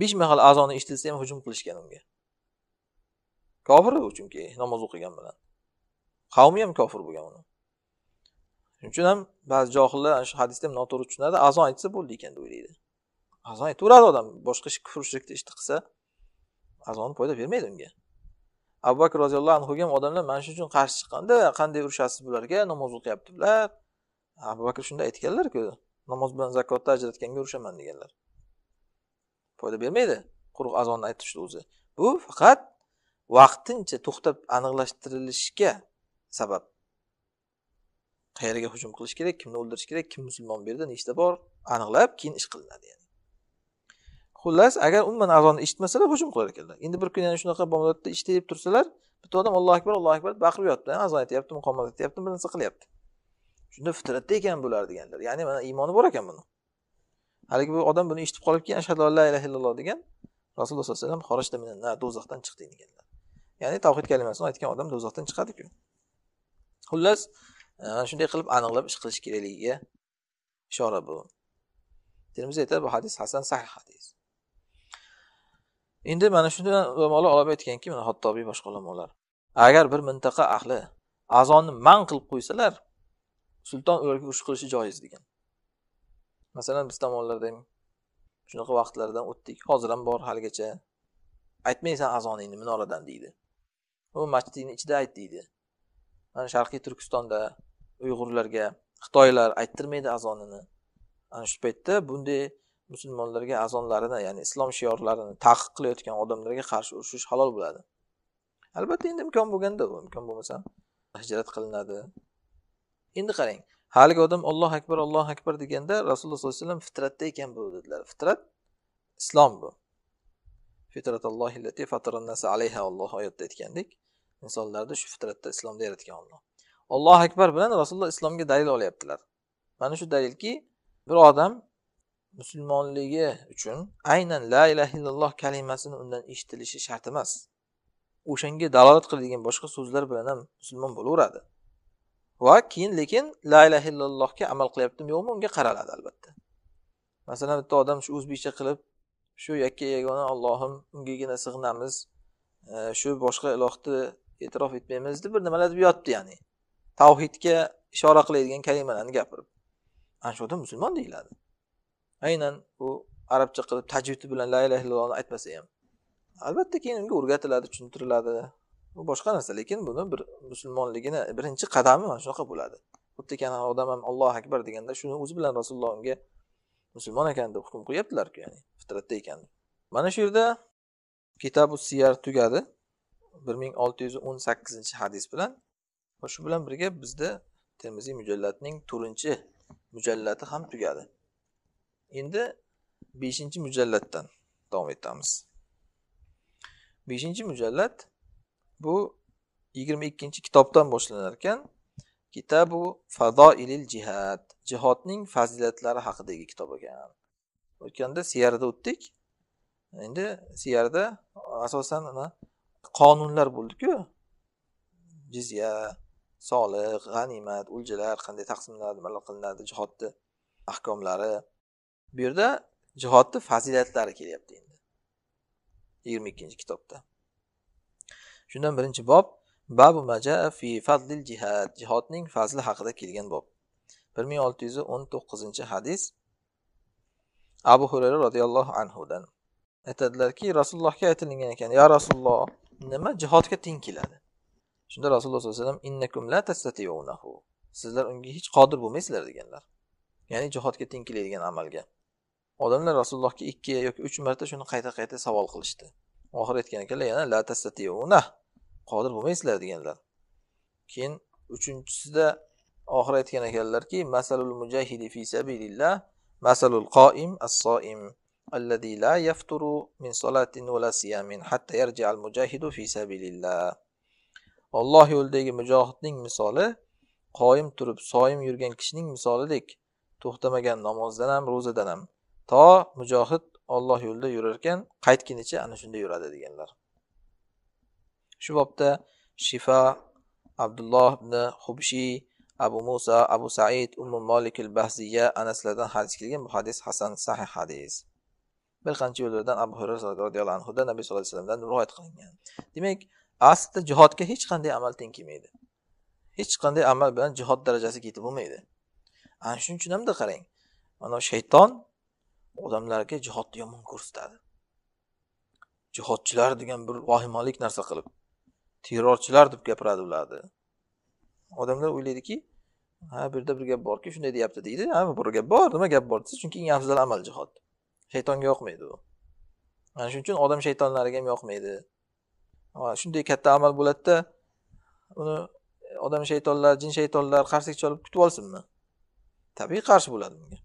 besh mahal azoni eshitilsa ham hujum qilishgan unga kofir u chunki namoz o'qigan bilan qavmi ham kofir bo'lgan uni shuning uchun ham ba'zi johillar shu hadisda ham noto'g'ri tushunadi azon aytsa bo'ldi ekan deb o'ylaydi azon aytaveradi odam boshqa kufr shirkni ishni qilsa azon foyda bermaydi unga abu bakr roziyallohu anhuga ham odamlar mana shu uchun qarshi chiqqanda qanday urushasiz bularga namoz o'qiyapti bular abu bakr shunda aytganlarku namoz bilan zakotni ajratganga urushaman deganlar foyda bermaydi quruq azonni aytib o'zi bu faqat vaqtincha to'xtab aniqlashtirilishga sabab qayerga hujum qilish kerak kimni o'ldirish kerak kim musulmon bu yerda nechta bor aniqlab keyin ish qilinadi yani. xullas agar umuman azonni eshitmasalar hujum qilar ekanlar endi bir kun yana shunaqa bomdodda deb tursalar bitta odam allohu akbar allohu akbar baqirib yotibdi azon aytyapti muqomat aytyapti bir narsa qilyapti shunda fitratda ekan bular deganlar ya'ni mana iymoni bor ekan buni haligi bu odam buni eshitib qolib keyin ashhadu la ilaha illalloh degan rasululloh sallallohu alayhi vasallam xorajda minannar do'zaxdan chiqding deganlar ya'ni tavhid kalimasini aytgan odam do'zaxdan chiqadiku xullas e, mana shunday qilib aniqlab ish qilish kerakligiga ishora bu termiz aytadi bu hadis hasan sahih hadis endi mana shunda ulamolar olib aytganki mana hattobiy boshqa ulamolar agar bir mintaqa ahli azonni man qilib qo'ysalar sulton ularga urush qilishi joiz degan masalan biz tomonlarda shunaqa vaqtlardan o'tdik hozir ham bor haligacha aytmaysan azoningni minoradan deydi u masjidingni ichida ayt deydi mana sharqiy turkistonda uyg'urlarga xitoylar ayttirmaydi azonini ana shu paytda bunday musulmonlarga azonlarini ya'ni islom shiorlarini taqiq qilayotgan odamlarga qarshi urushish halol bo'ladi albatta endi imkon bo'lganda imkon bo'lmasa hijrat qilinadi endi qarang haligi odam ollohu akbar ollohu akbar deganda rasululloh sollallohu alayhi vasallam fitratda ekan bu dedilar fitrat islom bu alayha alloh oyatda aytgandek insonlarni shu fitratda islomda yaratgan olloh ollohu akbar bilan rasululloh islomga dalil olyaptilar mana shu dalilki bir odam musulmonligi uchun aynan la ilaha illalloh kalimasini undan eshitilishi shart emas o'shanga dalolat qiladigan boshqa so'zlar bilan ham musulmon bo'laveradi va keyin lekin la ilaha illallohga amal qilyaptimi yo'qmi unga qaraladi albatta masalan bitta odam shu o'zbekcha qilib shu yakka yagona ollohim ungagina sig'inamiz e, shu boshqa ilohni e'tirof etmaymiz deb bir nimalar deb yotibdi ya'ni tavhidga ishora qiladigan kalimalarni gapirib ana shu odam musulmon deyiladi aynan u arabcha qilib tajvidi bilan la ilaha illallohni aytmasa ham albatta keyin unga o'rgatiladi tushuntiriladi bu boshqa narsa lekin buni bir musulmonligini birinchi qadami mana shunaqa bo'ladi xuddi kana odam ham allohu akbar deganda shuni o'zi bilan rasululloh unga musulmon ekan deb hukm qilyaptilarku ya'ni fitratda ekan mana shu yerda kitabu siyar tugadi bir ming olti yuz o'n sakkizinchi hadis bilan va shu bilan birga bizda termiziy mujallatning to'rtinchi mujallati ham tugadi endi beshinchi mujallatdan davom etamiz beshinchi mujallat bu yigirma ikkinchi kitobdan boshlanar ekan kitabu Fazoilil jihad jihodning fazilatlari haqidagi kitob ekan o'tganda siyarda o'tdik endi siyarda asosan nima? qonunlar bo'ldiku jizya soliq g'animat o'ljalar qanday taqsimlanadi nima qilinadi jihodni ahkomlari bu yerda jihodni fazilatlari kelyapti endi yigirma ikkinchi kitobda shundan birinchi bob babu maja fi fadlil jihad jihodning fazli haqida kelgan bob bir ming olti yuz o'n to'qqizinchi hadis abu hurayra roziyallohu anhudan aytadilarki rasulullohga aytilingan ekan ya rasululloh nima jihodga teng keladi shunda rasululloh sollallohu alayhi vasallam sizlar unga hech qodir bo'lmaysizlar deganlar ya'ni jihodga teng keladigan amalga odamlar rasulullohga ikki yoki uch marta shuni qayta qayta savol qilishdi oxiri aytgan ekanlar yana la tastatiuna qodir bo'lmaysizlar deganlar keyin uchinchisida oxiri aytgan ekanlarki masalul mujahidi fi sabilillah masalul qoim as-soim allazi la yafturu min صلاة ولا صيام حتى يرجع المجاهد mujahidu fi sabilillah Alloh yo'lidagi mujohidning misoli qoyim turib soyim yurgan kishining misolidek to'xtamagan namozdan ham ro'zadan ham to mujohid Alloh yo'lida yurarkan qaytgunicha ana shunda yuradi deganlar shu bobda shifa abdulloh ibn hubshiy abu muso abu said umu molikil bahziya anaslardan hadis kelgan bu hadis hasan sahih hadis bir qancha yo'llardan abu hurayra roziyallohu anhudan nabiy sallallohu alayhi vasallamdan rivoyat qilingan demak aslida jihodga hech qanday amal teng kelmaydi hech qanday amal bilan jihod darajasiga yetib bo'lmaydi ana shuning uchun hamda qarang mana shayton odamlarga jihodni yomon ko'rsatadi jihodchilar degan bir vahimalik narsa qilib terrorchilar deb gapiradi ularni odamlar o'ylaydiki ha bu yerda bir gap borki shunday deyapti deydi ha bir gap bor nima gap bor desa chunki eng afzal amal jihod shaytonga yoqmaydi u mana shuning uchun odam shaytonlariga ham yoqmaydi shunday katta amal bo'ladida uni odam shaytonlar jin shaytonlar qarsak cholib kutib olsinmi tabiiy qarshi bo'ladi bunga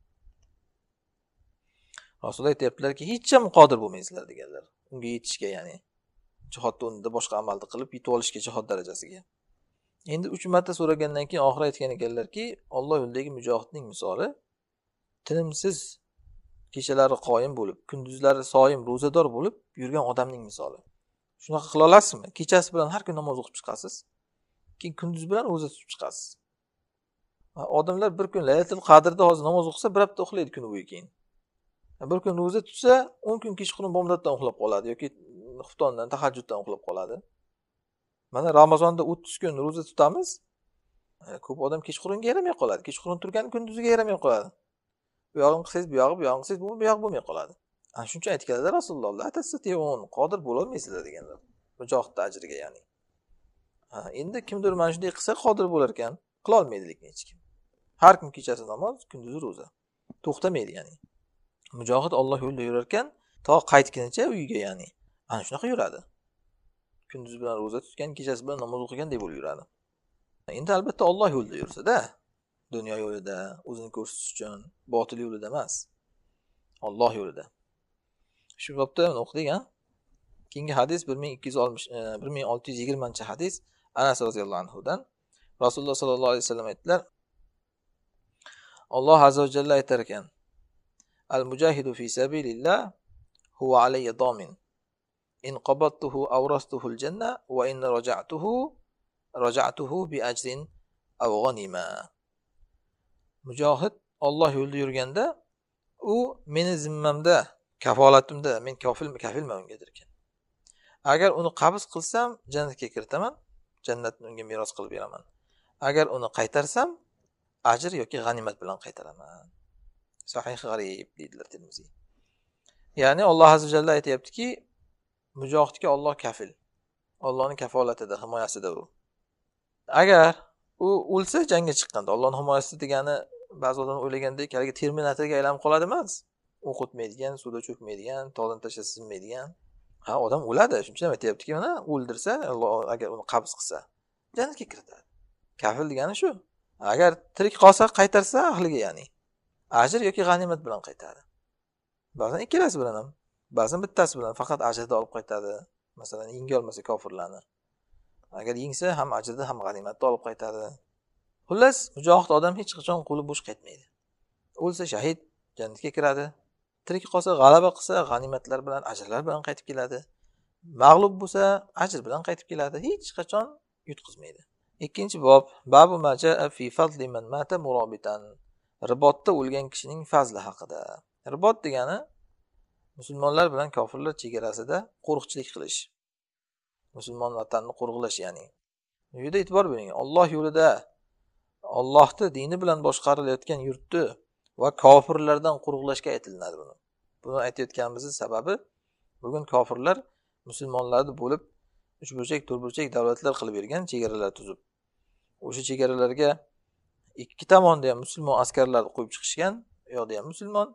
rasululloh aytyaptilarki hech ham qodir bo'lmaysizlar deganlar unga yetishga ya'ni jihodni o'rnida boshqa amalni qilib yetib olishga jihod darajasiga endi uch marta so'ragandan keyin oxiri aytgan ekanlarki olloh yo'lidagi mujohidning misoli tinimsiz kechalari qoyim bo'lib kunduzlari soyim ro'zador bo'lib yurgan odamning misoli shunaqa qila olasizmi kechasi bilan har kuni namoz o'qib chiqasiz keyin kunduz bilan ro'za tutib chiqasiz odamlar bir kun laylatil qadrda hozir namoz o'qisa bir hafta uxlaydi kuni bo'yi keyin bir kun ro'za tutsa o'n kun kechqurun bomdoddan uxlab qoladi yoki xuftondan tahajjuddan uxlab qoladi mana ramazonda o'ttiz kun ro'za tutamiz e, ko'p odam kechqurunga yaramay qoladi kechqurun turgani kunduziga yaramay qoladi bu yog'ini qilsangiz bu yog'i bu yog'ini qilsangiz bu bu yog'i bo'lmay qoladi ana shuncha aytganlar rasululloh qodir bo'lolmaysizlar deganlar mujohidni ajriga ya'ni endi kimdir mana shunday qilsa qodir bo'lar ekan qilolmaydi lekin hech kim har kim kechasi namoz kunduzi ro'za to'xtamaydi ya'ni mujohid olloh yo'lida yurar ekan to qaytgunicha uyiga ya'ni ana shunaqa yuradi kunduz bilan ro'za tutgan kechasi bilan namoz o'qigandek bo'lib yuradi endi albatta olloh yo'lida yursada dunyo yo'lida o'zini ko'rsatish uchun botil yo'lida emas olloh yo'lida shu bobda o'qidik a keyingi hadis bir ming ikki yuz oltmish e, bir ming olti yuz yigirmanchi hadis anas roziyallohu anhudan rasululloh sollallohu alayhi vasallam aytdilar alloh azza va jalla aytar ekan al mujahidu fi sabilillah huva alayya domin in qabattuhu awrastuhul janna wa in raja'tuhu raja'tuhu bi ajrin aw ghanima. Mujohid Alloh yo'lida yurganda u meni zimmamda, kafolatimda, men kafil kafilman unga derkan. Agar uni qabz qilsam, jannatga kiritaman, jannatni unga meros qilib beraman. Agar uni qaytarsam, ajr yoki g'animat bilan qaytaraman. Sahih g'arib deydilar Tirmiziy. Ya'ni Alloh azza jalla aytayaptiki, mujohidga Alloh kafil ollohni kafolatida himoyasida u agar u o'lsa jangga chiqqanda ollohni himoyasida degani ba'zi odamlar o'ylagandek haligi terminatorga aylanib qoladi emas o'q o'tmaydigan suvda cho'kmaydigan tog'dan tashlab sinmaydigan ha odam o'ladi shuning uchun aytyaptiki mana o'ldirsa agar uni qabz qilsa jannatga kiritadi kafil degani shu agar tirik qolsa qaytarsa ahliga ya'ni ajr yoki g'animat bilan qaytadi ba'zan ikkalasi bilan ham ba'zan bittasi bilan faqat ajrda olib qaytadi masalan yengolmasa kofirlarni agar yengsa ham ajrda ham g'animatni olib qaytadi xullas mujohid odam hech qachon qo'li bo'sh qaytmaydi o'lsa shahid jannatga kiradi tirik qolsa g'alaba qilsa g'animatlar bilan ajrlar bilan qaytib keladi mag'lub bo'lsa ajr bilan qaytib keladi hech qachon yutqizmaydi ikkinchi bob babu majaa fi fazli man mata murobitan ribotda o'lgan kishining fazli haqida ribot degani musulmonlar bilan kofirlar chegarasida qo'riqchilik qilish musulmon vatanni qo'riqlash ya'ni bu yerda e'tibor bering olloh yo'lida ollohni dini bilan boshqarilayotgan yurtni va kofirlardan qo'riqlashga aytilinadi buni buni aytayotganimizni sababi bugun kofirlar musulmonlarni bo'lib uchburchak to'rtburchak davlatlar qilib bergan chegaralar tuzib o'sha chegaralarga ikki tomonda ham musulmon askarlarni qo'yib chiqishgan u yoqda ham musulmon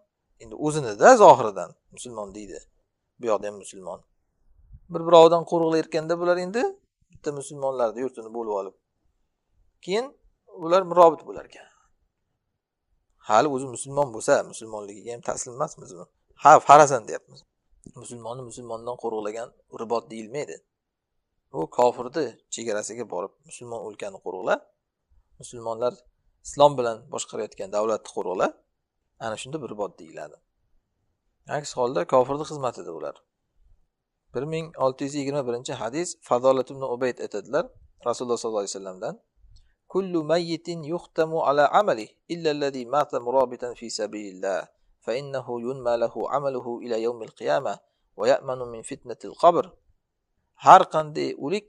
endi o'zinida zohiridan musulmon deydi bu yoqda ham musulmon bir birovidan qo'riqlayotganda bular endi bitta musulmonlarni yurtini bo'lib olib keyin ular mirobit bo'lar ekan hali o'zi musulmon bo'lsa musulmonligiga ham taslim emasmizmi ha farasan deyapmiz musulmonni musulmondan qo'riqlagan ribot deyilmaydi u kofirni chegarasiga borib musulmon o'lkani qo'riqla musulmonlar islom bilan boshqarayotgan davlatni qo'riqla ana shunda bir bot deyiladi aks holda kofirni xizmatida ular bir ming olti yuz yigirma birinchi hadis fazolat ibn ubayd aytadilar rasululloh sollallohu alayhi vasallamdan كل ميت يختم على عمله إلا الذي مات مرابطا في سبيل الله فإنه ينمى له ila yawmil qiyamah القيامة ya'manu min fitnatil qabr har qanday o'lik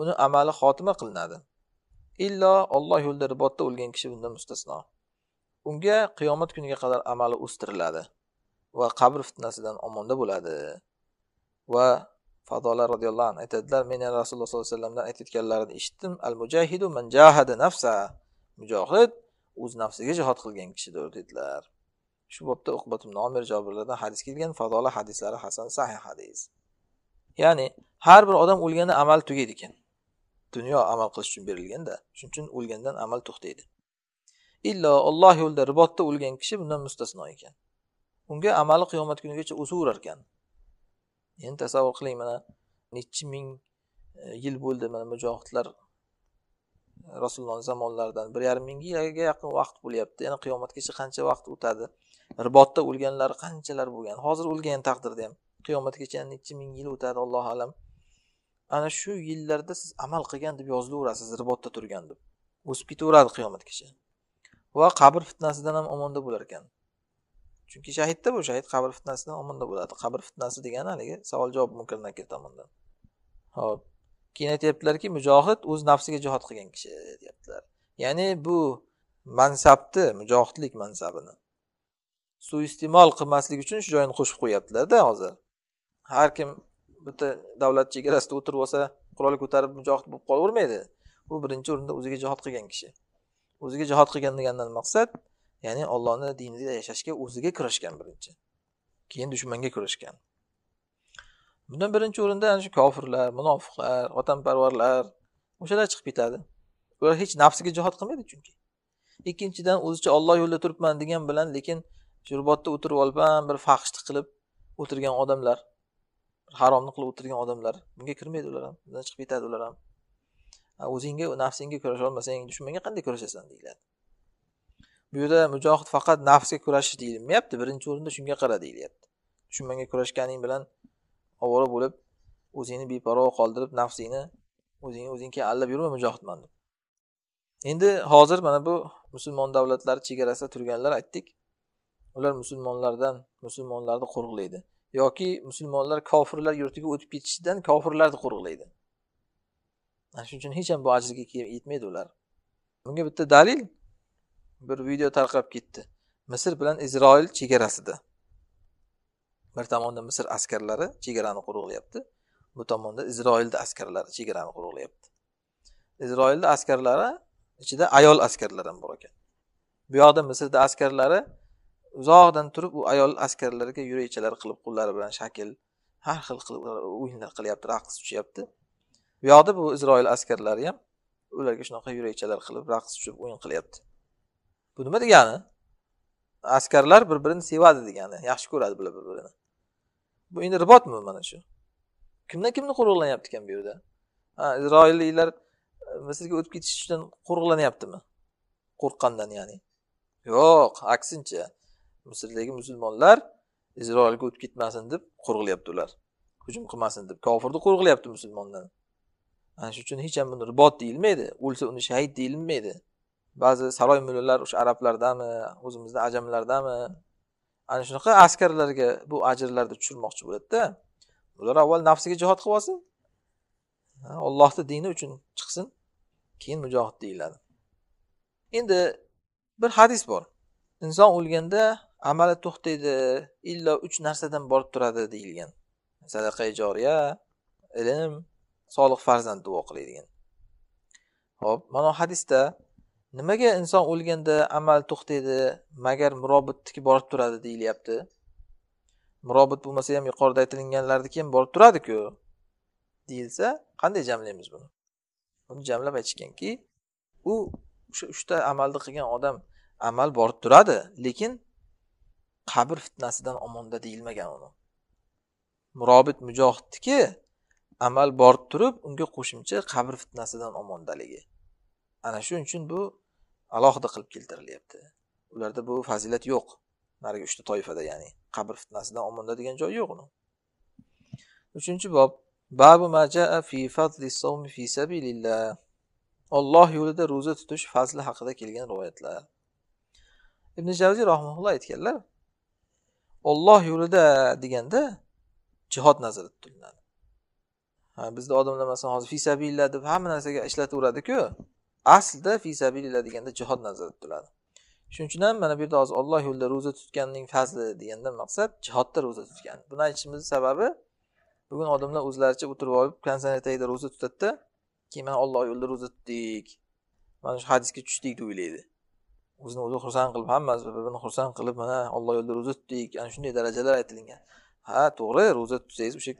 uni amali xotima qilinadi illo alloh yo'lida ribotda o'lgan kishi bundan mustasno unga qiyomat kuniga qadar amali o'stiriladi va qabr fitnasidan omonda bo'ladi va fadolar roziyallohu anhu aytadilar men rasululloh sollallohu alayhi vasallamdan aytayotganlarini eshitdim al mujahidu man jahada nafsa mujohid o'z nafsiga jihod qilgan kishidir dedilar shu bobda uqbat ibn omir jobirlardan hadis kelgan fadola hadislari hasan sahih hadis ya'ni har bir odam o'lganda amal tugaydi ekan dunyo amal qilish uchun berilganda shuning uchun o'lgandan amal to'xtaydi illo olloh yo'lida ribotda o'lgan kishi bundan mustasno ekan unga amali qiyomat kunigacha o'saverar ekan endi tasavvur qiling mana nechi ming e, yil bo'ldi mana mujohidlar rasululloh zamonlaridan bir yarim ming yilga yaqin vaqt bo'lyapti yana qiyomatgacha qancha vaqt o'tadi ribotda o'lganlar qanchalar bo'lgan hozir o'lgan taqdirda ham qiyomatgacha nechi ming yil o'tadi allohu alam ana shu yillarda siz amal qilgan deb yozilaverasiz ribotda turgan deb o'sib ketaveradi qiyomatgacha va qabr fitnasidan ham omonda bo'lar ekan chunki shahidda bu shahid qabr fitnasidan omonda bo'ladi qabr fitnasi degani haligi savol javob munkirnakir tomonidan ho'p keyin aytyaptilarki mujohid o'z nafsiga jihod qilgan kishi deyaptilar ya'ni bu mansabni mujohidlik mansabini suiiste'mol qilmaslik uchun shu joyini qo'shib qo'yyaptilarda hozir har kim bitta davlat chegarasida o'tirib olsa qurol ko'tarib mujohid bo'lib qolavermaydi u birinchi o'rinda o'ziga jihod qilgan kishi o'ziga jihod qilgan degandan maqsad ya'ni ollohni dinida yashashga o'ziga kurashgan birinchi keyin dushmanga kurashgan bundan birinchi o'rinda ana shu kofirlar munofiqlar vatanparvarlar o'shalar chiqib ketadi ular hech nafsiga jihod qilmaydi chunki ikkinchidan o'zicha olloh yo'lida turibman degan bilan lekin ribotda o'tirib ham bir fahshlik qilib o'tirgan odamlar haromni qilib o'tirgan odamlar bunga kirmaydi ular ham bundan chiqib ketadi ular ham o'zingga nafsingga kurasha olmasang dushmanga qanday kurashasan deyiladi bu yerda mujohid faqat nafsga kurashish deyilmayapti birinchi o'rinda shunga qara deyilyapti dushmanga kurashganing bilan ovora bo'lib o'zingni beparvo qoldirib nafsingni o'zingni o'zing keyin allab yurma mujohidman deb endi hozir mana bu musulmon davlatlari chegarasida turganlar aytdik ular musulmonlardan musulmonlarni qo'riqlaydi yoki musulmonlar kofirlar yurtiga o'tib ketishidan kofirlarni qo'riqlaydi shuning uchun hech ham bu ajizga kelib yetmaydi ular bunga bitta dalil bir video tarqab ketdi misr bilan isroil chegarasida bir tomonda misr askarlari chegarani qo'riqlayapti bu tomonda isroilni askarlari chegarani qo'riqlayapti isroilni askarlari ichida ayol askarlar ham bor ekan bu yoqda misrda askarlari uzoqdan turib u ayol askarlarga yurakchalar qilib qo'llari bilan shakl har xil qilib o'yinlar qilyapti raqs tushyapti bu yoqda bu isroil askarlari ham ularga shunaqa yurakchalar qilib raqs tushib o'yin qilyapti bu nima degani askarlar bir birini sevadi degani yaxshi ko'radi bular bir birini bu endi ribotmi mana shu kimdan kimni qo'riqlanyapti ekan bu yerda ha isroilliklar e, misrga o'tib ketish uchun qo'riqlanyaptimi qo'rqqandan ya'ni yo'q aksincha misrdagi musulmonlar isroilga o'tib ketmasin deb qo'riqlayapti ular hujum qilmasin deb kofirni qo'riqlayapti musulmondan ana shuning uchun hech ham buni ribot deyilmaydi o'lsa uni shahid deyilmaydi ba'zi saroy mullalar o'sha arablardami o'zimizni ajamlardami ana shunaqa askarlarga bu ajrlarni tushirmoqchi bo'ladida ular avval nafsiga jihod qilib olsin ollohni dini uchun chiqsin keyin mujohid deyiladi endi bir hadis bor inson o'lganda amali to'xtaydi illo uch narsadan borib turadi deyilgan sadaqa joriya ilm solih farzand duo qiladigan degan ho'p mana hadisda nimaga inson o'lganda amal to'xtaydi magar mirobitniki borib turadi deyilyapti murobit bo'lmasa ham yuqorida aytilganlarni ham borib turadiku deyilsa qanday jamlaymiz buni buni jamlab aytishganki u o'sha uchta amalni qilgan odam amal borib turadi lekin qabr fitnasidan omonda deyilmagan uni murobit mujohidniki amal borib turib unga qo'shimcha qabr fitnasidan omondaligi ana shuning uchun bu alohida qilib keltirilyapti ularda bu fazilat yo'q narigi uchta toifada ya'ni qabr fitnasidan omonda degan joyi yo'q uni uchinchi bob babu majaa fi fi sabilillah Alloh yo'lida ro'za tutish fazli haqida kelgan rivoyatlar ibn javziy rahimulloh aytganlar Alloh yo'lida deganda jihod nazarda tutiladi bizda odamlar masalan hozir fisabilillah deb hamma narsaga ishlataveradiku aslida fisabilillah deganda jihod nazarda tutiladi shuning uchun ham mana bu yerda hozir olloh yo'lida ro'za tutganning fazli degandan maqsad jihodda ro'za tutgan buni aytishimizni sababi bugun odamlar o'zlaricha o'tirib olib konsaner tagida ro'za tutadida keyin mana olloh yo'lida ro'za tutdik mana shu hadisga tushdik deb o'ylaydi o'zini o'zi xursand qilib hammasi bir birini xursand qilib mana olloh yo'lida ro'za tutdik ana shunday darajalar aytilgan ha to'g'ri ro'za tutsangiz o'sha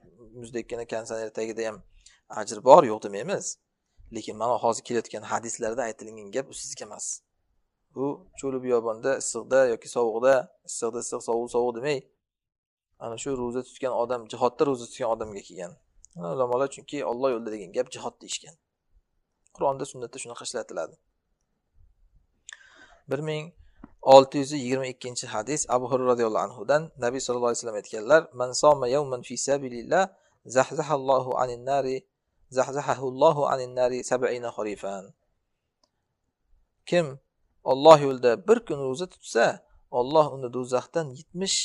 muzddekkina konsaner tagida ham ajr bor yo'q demaymiz lekin mana hozir kelayotgan hadislarda aytilgan gap sizga emas bu cho'li biyobonda issiqda yoki sovuqda issiqda issiq sovuq sovuq demay ana shu ro'za tutgan odam jihodda ro'za tutgan odamga kelgan ulamolar chunki olloh yo'lida degan gap jihod deyishgan qur'onda sunnatda shunaqa ishlatiladi bir ming olti yuz yigirma ikkinchi hadis abu hurra roziyallohu anhudan nabiy sallallohu alayhi vasallam aytganlar man kim Alloh yo'lida bir kun ro'za tutsa olloh uni do'zaxdan yetmish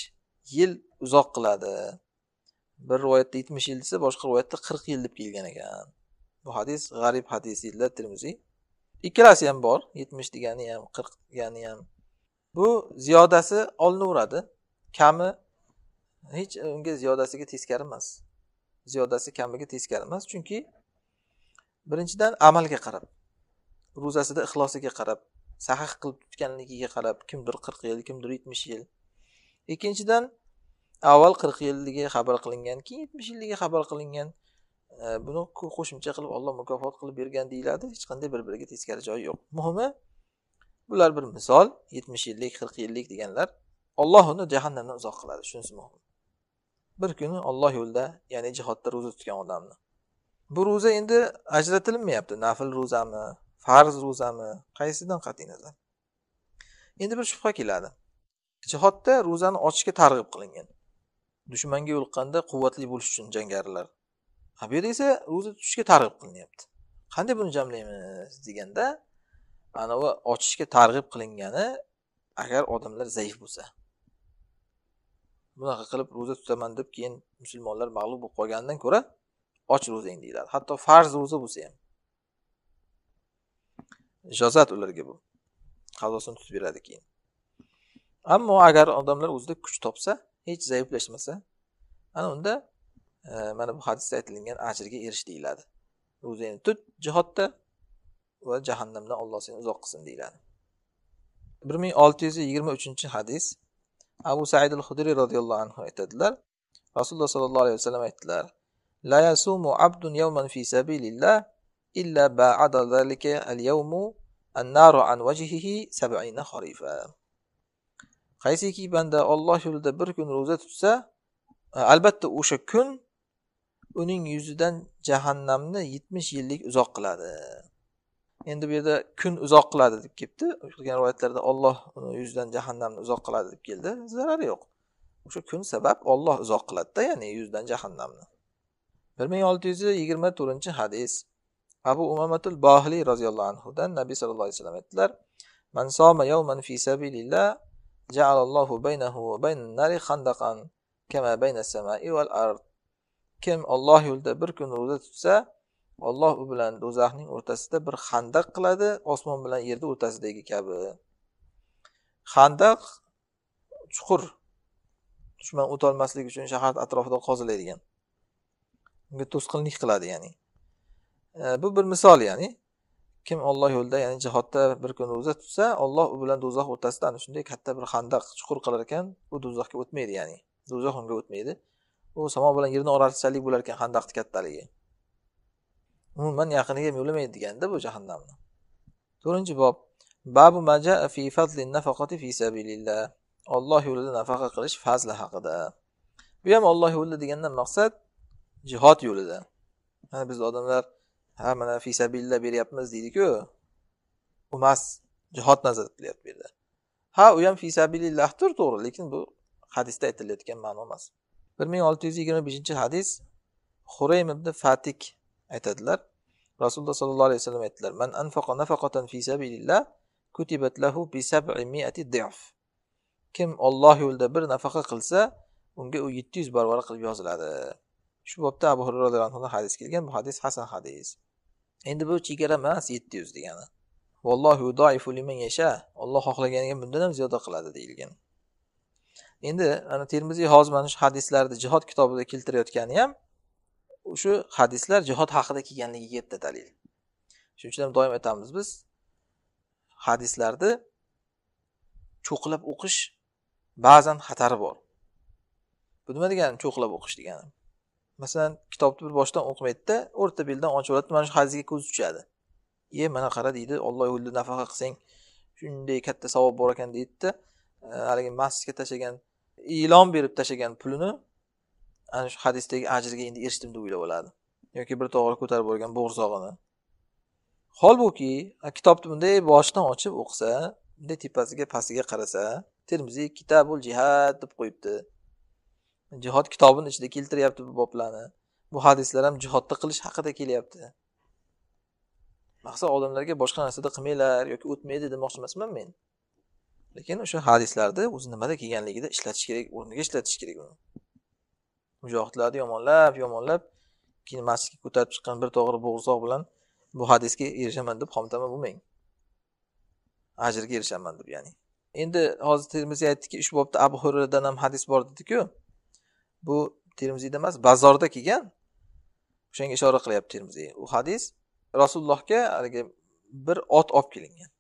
yil uzoq qiladi bir rivoyatda yetmish yil desa boshqa rivoyatda qirq yil deb kelgan ekan bu hadis g'arib hadis deydilar termiziy ikkalasi ham bor yetmish degani ham qirq degani ham bu ziyodasi olinaveradi kami hech unga ziyodasiga teskari emas ziyodasi kamiga teskari emas chunki birinchidan amalga qarab ro'zasida ixlosiga qarab sahih qilib tutganligiga qarab kimdir qirq yil kimdir yetmish yil ikkinchidan avval qirq yilligi xabar qilingan keyin yetmish yilligi xabar qilingan e, buni qo'shimcha qilib olloh mukofot qilib bergan deyiladi hech qanday bir biriga teskari joyi yo'q muhimi bular bir misol yetmish yillik qirq yillik deganlar olloh uni jahannamdan uzoq qiladi shunisi muhim bir kuni olloh yo'lida ya'ni jihodda ro'za tutgan odamni bu ro'za endi ajratilmayapti nafl ro'zami farz ro'zami qaysidan qat'iy nazar endi bir shubha keladi jihodda ro'zani ochishga targ'ib qilingan dushmanga yo'liqqanda quvvatli bo'lish uchun jangarilar bu yerda esa ro'za tutishga targ'ib qilinyapti qanday buni jamlaymiz deganda anavi ochishga targ'ib qilingani agar odamlar zaif bo'lsa bunaqa qilib ro'za tutaman deb keyin musulmonlar mag'lub bo'lib qolganidan ko'ra och ro'zang deyiladi hatto farz ro'za bo'lsa ham ijozat ularga bu qazosini tutib beradi keyin ammo agar odamlar o'zida kuch topsa hech zaiflashmasa ana unda e, mana bu hadisda aytilingan ajrga erish deyiladi ro'zangni tut jihodda va jahannamdan alloh seni uzoq qilsin deyiladi bir ming olti yuz yigirma uchinchi hadis abu said al hudriy roziyallohu anhu aytadilar rasululloh sollallohu alayhi vasallam aytdilar la yasumu abdun yawman fi sabilillah illa ba'ada zalika al yawmu annaru an wajhihi 70 kharifa qaysiki banda Alloh yo'lida bir kun ro'za tutsa e, albatta o'sha kun uning yuzidan jahannamni 70 yillik uzoq qiladi endi bu yerda kun uzoq qiladi deb kelibdi qilgan rivoyatlarda olloh uni yuzidan jahannamni uzoq qiladi deb keldi zarari yo'q o'sha kun sabab olloh uzoq qiladida ya'ni yuzidan jahannamni bir ming olti yuz yigirma to'rtinchi hadis abu umamatul bohiliy roziyallohu anhudan nabiy sallallohu alayhi vasallam aytdilar man soma yawman fi sabilillah baynahu va nari khandaqan kama bayna samai ard kim olloh yo'lida bir kun ro'za tutsa Alloh u bilan do'zaxning o'rtasida bir xandaq qiladi osmon bilan yerni o'rtasidagi kabi xandaq chuqur dushman o'tolmaslik uchun shahar atrofida qaziladigan unga to'sqinlik qiladi ya'ni e, bu bir misol ya'ni kim Alloh yo'lida ya'ni jihodda bir kun ro'za tutsa Alloh u bilan do'zax o'rtasida ana shunday katta bir xandaq chuqur qilar ekan u do'zaxga o'tmaydi ya'ni do'zax unga o'tmaydi u samo bilan yerni orasichalik bo'lar ekan xandaqni kattaligi umuman yaqiniga ham yo'lamaydi deganda bu jahannamni to'rtinchi bob babu maja fi fadli nafaqati fi sabilillah olloh yo'lida nafaqa qilish fazli haqida bu ham olloh yo'lida degandan maqsad jihod yo'lida mana biz odamlar ha mana fi sabilillah beryapmiz deydiku u emas jihod nazarda tutilyapti bu yerda ha u ham fi sabilillahdir to'g'ri lekin bu hadisda aytilayotgan ma'no emas bir ming olti yuz yigirma beshinchi hadis huraym ibn fatik aytadilar rasululloh sollallohu alayhi vasallam aytdilar man anfaqa nafaqatan fi sabilillah kutibat lahu bi sab'i mi'ati di'f kim Alloh yo'lida bir nafaqa qilsa unga u 700 barobar qilib yoziladi shu bobda abu hurra roziyallohu anhu hadis kelgan bu hadis hasan hadis endi bu chegara emas yuz degani vallohu liman yasha Alloh xohlaganiga bundan ham ziyoda qiladi deyilgan endi ana termiziy hozir mana shu hadislarni jihod kitobida keltirayotgani ham o'sha hadislar jihod haqida kelganligiga yetti dalil shuning uchun ham doim aytamiz biz hadislarni cho'qlab o'qish ba'zan xatari bor bu nima degani cho'qlab o'qish degani masalan kitobni bir boshidan o'qimaydida o'rta beldan ochib oladi mana shu hadisga ko'zi tushadi e mana qara deydi olloh yo'lida nafaqa qilsang shunday katta savob bor ekan deydida e, haligi masjidga tashlagan e'lon berib tashlagan pulini ana shu hadisdagi ajrga endi erishdim deb o'ylab oladi yoki bir to'g'ri ko'tarib olgan bo'g'irsog'ini holbuki kitobni bunday boshidan ochib o'qisa bunday tepasiga pastiga qarasa termiziy kitabul jihad deb qo'yibdi jihod kitobini ichida keltiryapti bu boblarni bu hadislar ham jihodni qilish haqida kelyapti maqsad odamlarga boshqa narsada qilmanglar yoki o'tmaydi demoqchi emasman men lekin o'sha hadislarni o'zi nimada kelganligida ishlatish kerak o'rniga ishlatish kerak uni mujohidlarni yomonlab yomonlab keyin masjidga ko'tarib chiqqan bir to'g'ri bo'g'izoq bilan bu hadisga erishaman deb xomtama bo'lmang ajrga erishaman deb ya'ni endi hozir termiziy aytdiki ushbu bobda abu hurayradan ham hadis bor dediku bu termiziyda emas bazorda kelgan o'shanga ishora qilyapti termiziy u hadis rasulullohga haligi bir ot olib kelingan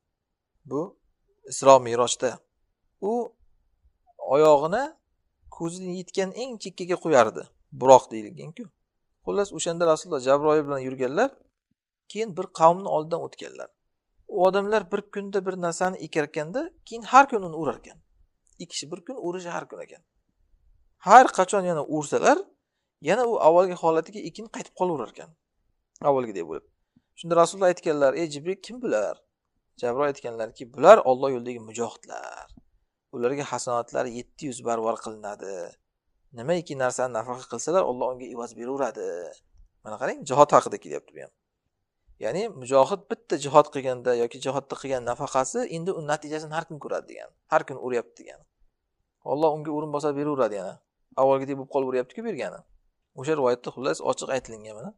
bu isro merojda u oyog'ini ko'zini yetgan eng chekkaga qo'yardi biroq deyilganku xullas o'shanda rasululloh jabroil bilan yurganlar keyin bir qavmni oldidan o'tganlar u odamlar bir kunda bir narsani ekarkanda keyin har kun uni o'rar ekan ikki kishi bir kun o'rishi har kun ekan har qachon yana o'rsalar yana u avvalgi holatiga ekin qaytib qolaverar ekan avvalgidek bo'lib shunda rasululloh aytganlar ey jibril kim bular jabroil aytganlarki bular olloh yo'lidagi mujohidlar ularga hasanotlari yetti yuz barobar qilinadi nimaiki narsani nafaqa qilsalar olloh unga evaz beraveradi mana qarang jihod haqida kelyapti bu ham ya'ni mujohid bitta jihod qilganda yoki jihodda qilgan nafaqasi endi uni natijasini har kun ko'radi degan har kun uryapti degani olloh unga o'rinbosar beraveradi yana avvalgidek bo'lib qolaveryaptiku bergani o'sha rivoyatda xullas ochiq aytilingan mana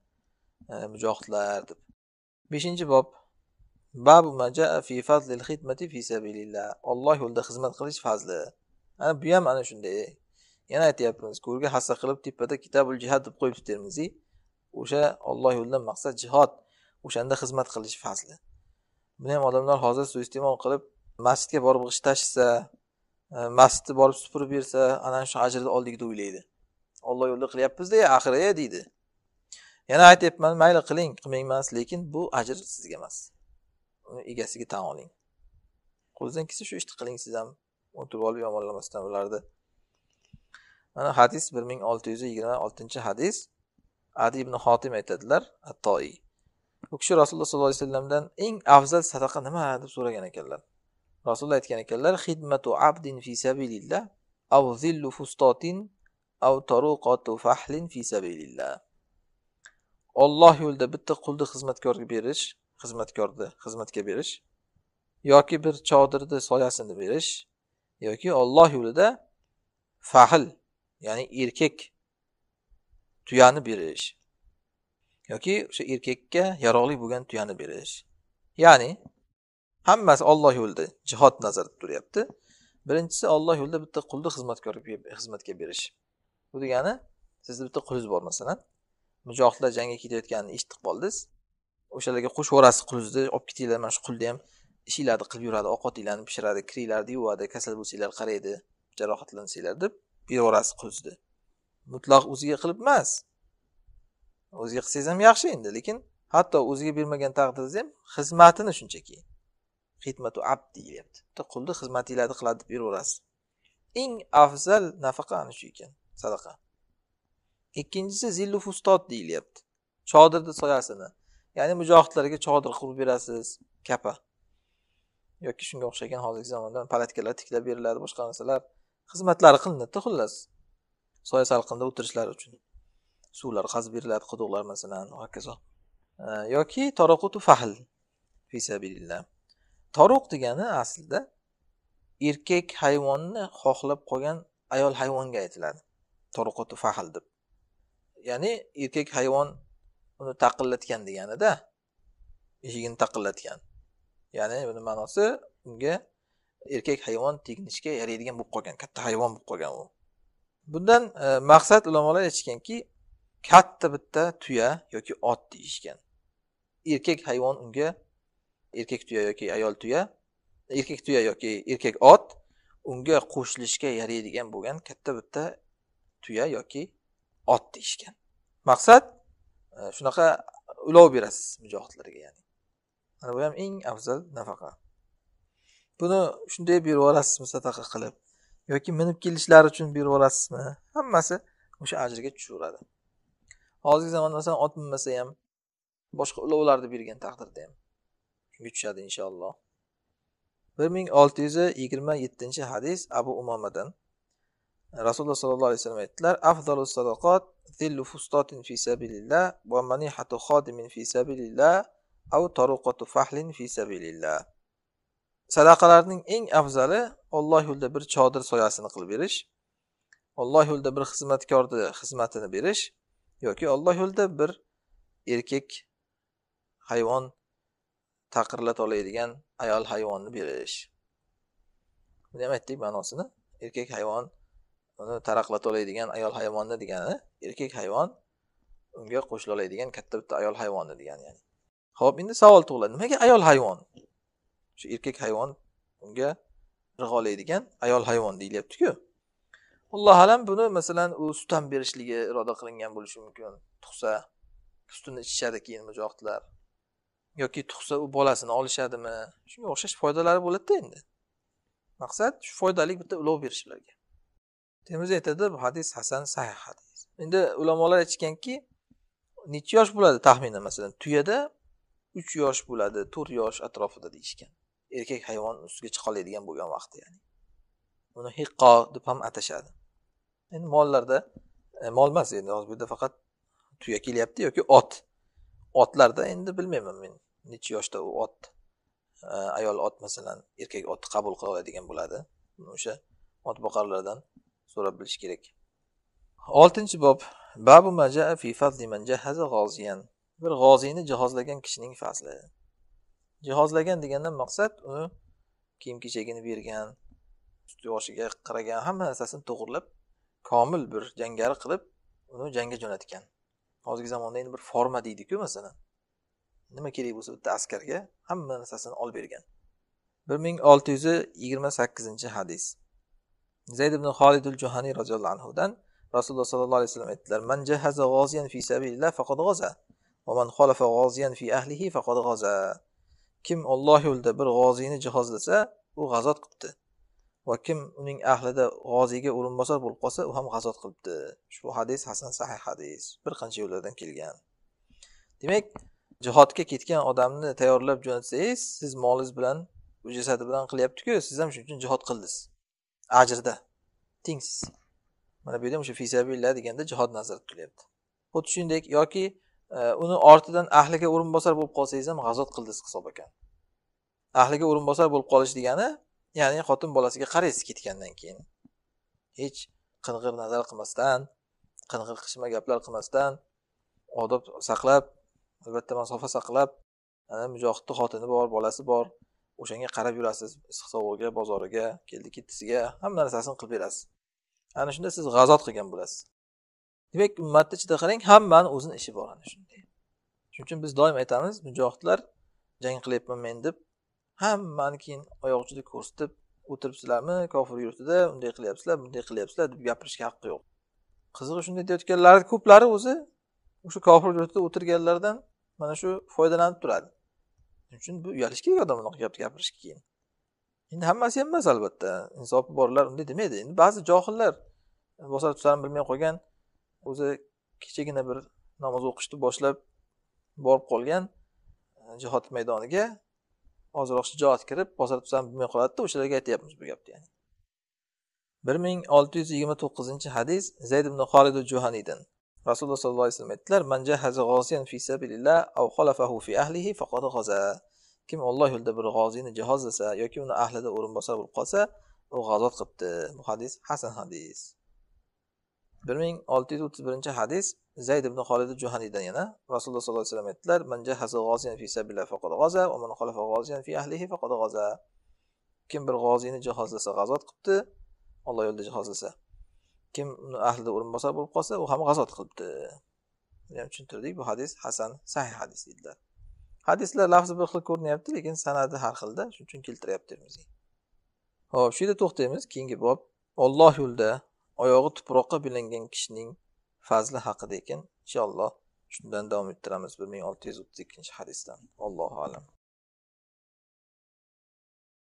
e, mujohidlar deb beshinchi bob babu majaa fi fazlil xidmati fi sabilillah Alloh yo'lida xizmat qilish fazli ana bu ham ana shunday yana aytyapmiz ko'rga hassa qilib tepada kitabul jihad deb qo'yibdi termiziy o'sha olloh yo'lidan maqsad jihod o'shanda xizmat qilish fazli buni ham odamlar hozir suiiste'mol qilib masjidga borib g'isht tashisa e, masjidni borib supurib bersa ana shu ajrni oldik deb o'ylaydi olloh yo'lida qilyapmizda axir deydi yana aytyapman mayli qiling qilmangmas lekin bu ajr sizga emas uni egasiga tan oling qo'lingizdan kelsa shu ishni qiling siz ham o'tirib olib yomonlamasdan ularni mana hadis bir ming olti yuz yigirma oltinchi hadis adi ibn xotim aytadilar attoi u kishi rasululloh sollallohu alayhi vasallamdan eng afzal sadaqa nima deb so'ragan ekanlar rasululloh aytgan ekanlar xidmatu abdin fi sabilillah zillu fustotin aw taruqatu fahlin fi sabilillah olloh yo'lida bitta qulni xizmatkorga berish xizmatkorni xizmatga berish yoki bir chodirni soyasini berish yoki olloh yo'lida fahl ya'ni erkak tuyani berish yoki o'sha erkakka yaroqli bo'lgan tuyani berish ya'ni hammasi olloh yo'lida jihod nazarda turyapti birinchisi olloh yo'lida bitta qulni xizmatkor xizmatga berish bu degani sizni bitta qulingiz bor masalan mujohidlar jangga ketayotganini eshitib qoldingiz o'shalarga qo'shaverasiz qulingizni olib ketinglar mana shu qulni ham ishinglarni qilib yuradi ovqatinglarni pishiradi kiringlarni yuvadi kasal bo'lsanglar qaraydi jarohatlansanglar deb beraverasiz qulingizni mutlaq o'ziga qilib emas o'ziga qilsangiz ham yaxshi endi lekin hatto o'ziga bermagan taqdiringizda ham xizmatini shunchaki xizmatu ab deyilyapti bitta qulni xizmatinglarni qiladi deb beraverasiz eng afzal nafaqa ana shu ekan sadaqa ikkinchisi zillu fustot deyilyapti chodirni soyasini ya'ni mujohidlarga chodir qurib berasiz kapa yoki shunga o'xshagan hozirgi zamonda palatkalar tiklab beriladi boshqa narsalar xizmatlari qilinadida xullas soya salqinda o'tirishlari uchun suvlar qazib beriladi quduqlar masalan va hokazo yoki taroqutu fahl fi sabilillah toruq degani aslida erkak hayvonni xohlab qolgan ayol hayvonga aytiladi toruqutu fahl deb ya'ni erkak hayvon uni taqillatgan deganida eshigini taqillatgan ya'ni buni ma'nosi unga erkak hayvon teginishga yaraydigan bo'lib qolgan katta hayvon bo'lib qolgan u bundan e, maqsad ulamolar aytishganki katta bitta tuya yoki ot deyishgan erkak hayvon unga erkak tuya yoki ayol tuya erkak tuya yoki erkak ot unga qo'shilishga yaraydigan bo'lgan katta bitta tuya yoki ot deyishgan maqsad Э, shunaqa э, ulov berasiz mujohidlarga ya'ni mana bu ham eng afzal nafaqa buni shunday berib yuborasizmi sadaqa qilib yoki minib kelishlari uchun berib yuborasizmi hammasi o'sha ajrga tushaveradi hozirgi zamonda masalan ot minmasa ham boshqa ulovlarni bergan taqdirda ham shunga tushadi inshaalloh bir ming olti yuz yigirma yettinchi hadis abu umomadan rasululloh sollallohu alayhi vasallam aytdilar afzalu sadaqat zillu fustotin fi sabilillah va manihatu xodimin fi sabilillah av taruqatu fahlin fi sabilillah sadaqalarning eng afzali Alloh yo'lida bir chodir soyasini qilib berish Alloh yo'lida bir xizmatkorni xizmatini berish yoki Alloh yo'lida bir erkak hayvon taqirlata oladigan ayol hayvonni berish buni ham aytdik ma'nosini erkak hayvon uni taraqlata oladigan ayol hayvonni degani erkak hayvon unga qo'shila oladigan katta bitta ayol hayvonni degani ya'ni ho'p endi savol tug'iladi nimaga ayol hayvon shu erkak hayvon unga irg'a oladigan ayol hayvon deyilyaptiku alloh alam buni masalan u sut ham berishligi iroda qilingan bo'lishi mumkin tug'sa sutini ichishadi keyin mujohidlar yoki tug'sa u bolasini olishadimi shunga o'xshash foydalari bo'ladida endi maqsad shu foydali bitta ulov berish ularga termiziy aytadi bu hadis hasan sahih hadis endi ulamolar aytishganki nechi yosh bo'ladi taxminan masalan tuyada uch yosh bo'ladi to'rt yosh atrofida deyishgan erkak hayvon ustiga oladigan bo'lgan vaqti ya'ni uni hiqqo deb ham atashadi endi mollarda e, mol emas endi hozir bu yerda faqat tuya kelyapti yoki ot otlarda endi bilmayman men nechi yoshda u ot e, ayol ot masalan erkak otni qabul qila oladigan bo'ladi o'sha ot boqarlardan so'rab bilish kerak oltinchi bob babu g'oziyan bir g'oziyni jihozlagan kishining fazli jihozlagan degandan maqsad uni kiyim kechagini bergan usti boshiga qaragan hamma narsasini to'g'irlab komil bir jangari qilib uni jangga jo'natgan hozirgi zamonda endi bir forma deydiku masalan nima kerak bo'lsa bitta askarga hamma narsasini olib bergan bir ming olti yuz yigirma sakkizinchi hadis zayd ibn holidul juhaniy roziyallohu anhudan rasululloh sollallohu alayhi vasallam aytdilar man jahaza g'oziyan fi sabilillah faqad g'oza va man g'oziyan fi ahlihi faqad g'oza kim Alloh yo'lida bir g'oziyni jihozlasa u g'azot qilibdi va kim uning ahlida g'oziyga o'rinbosar bo'lib qolsa u ham g'azot qilibdi ushbu hadis hasan sahih hadis bir qancha yo'llardan kelgan demak jihodga ketgan odamni tayyorlab jo'natsangiz siz molingiz bilan u jasadi bilan qilyaptiku siz ham shuning uchun jihod qildiz ajrda tengsiz mana bu yerda o'sha fisabillah deganda jihod nazarda tutilyapti xuddi shuningdek yoki e, uni ortidan ahliga o'rinbosar bo'lib qolsangiz ham g'azot qildingiz hisob ekan ahliga o'rinbosar bo'lib qolish degani ya'ni xotin bolasiga qaraysiz ketgandan keyin hech qing'ir nazar qilmasdan qing'ir qishma gaplar qilmasdan odob saqlab albatta masofa saqlab mujohidni xotini bor bolasi bor o'shanga qarab yurasiz issiq sovug'iga bozoriga keldi ketdisiga hamma narsasini qilib berasiz ana shunda siz g'azot qilgan bo'lasiz demak ummatni ichida qarang hammani o'zini ishi bor ana shunday shuning uchun biz doim aytamiz mujohidlar jang qilyapman men deb hammani keyin oyoq uchida ko'rsatib o'tiribsizlarmi kofir yurtida unday qilyapsizlar bunday qilyapsizlar deb gapirishga haqqi yo'q qizig'i shunday deyayotganlarni ko'plari o'zi o'sha kofir yurtida o'tirganlardan mana shu foydalanib turadi shuning uchun bu uyalish kerak odam unaqa gapni gapirishga keyin endi hammasi ham emas albatta insofi borlar unday demaydi endi ba'zi johillar bosar tusarini bilmay qolgan o'zi kechagina bir namoz o'qishni boshlab borib qolgan e, jihod maydoniga ozroq shijoat kirib bosar tusarni bilmay qoladida o'shalarga aytyapmiz bu gapni ya'ni bir ming olti yuz yigirma to'qqizinchi hadis zayd ibn xolid juhaniydan rasululloh sollallohu alayhi vasallam aytdilar man jahaza g'oziyan fi aw khalafahu fi ahlihi faqad g'aza kim Alloh yo'lida bir g'ozini jihozlasa yoki uni ahlida o'rinbosar bo'lib qolsa u g'azot qilibdi bu hadis hasan hadis bir ming olti yuz o'ttiz birinchi hadis zayd ibn xolidi juhaniydan yana rasululloh sollallohu alayhi vasallam aytdilar man jahaza g'oziyan fi faqad g'aza va man khalafa g'oziyan fi ahlihi faqad g'aza kim bir g'ozini jihozlasa g'azot qilibdi Alloh yo'lida jihozlasa kim uni ahlida o'rinbosar bo'lib qolsa u ham g'azot qilibdi buni ham tushuntirdik bu hadis hasan sahih hadis deydilar hadislar lafzi bir xil ko'rinyapti lekin sanadi har xilda shuning uchun keltiryapti ho'p shu yerda to'xtaymiz keyingi bob olloh yo'lida oyog'i tuproqqa bilangan kishining fazli haqida ekan inshaalloh shundan davom ettiramiz bir ming olti yuz o'ttiz ikkinchi hadisdan allohu alam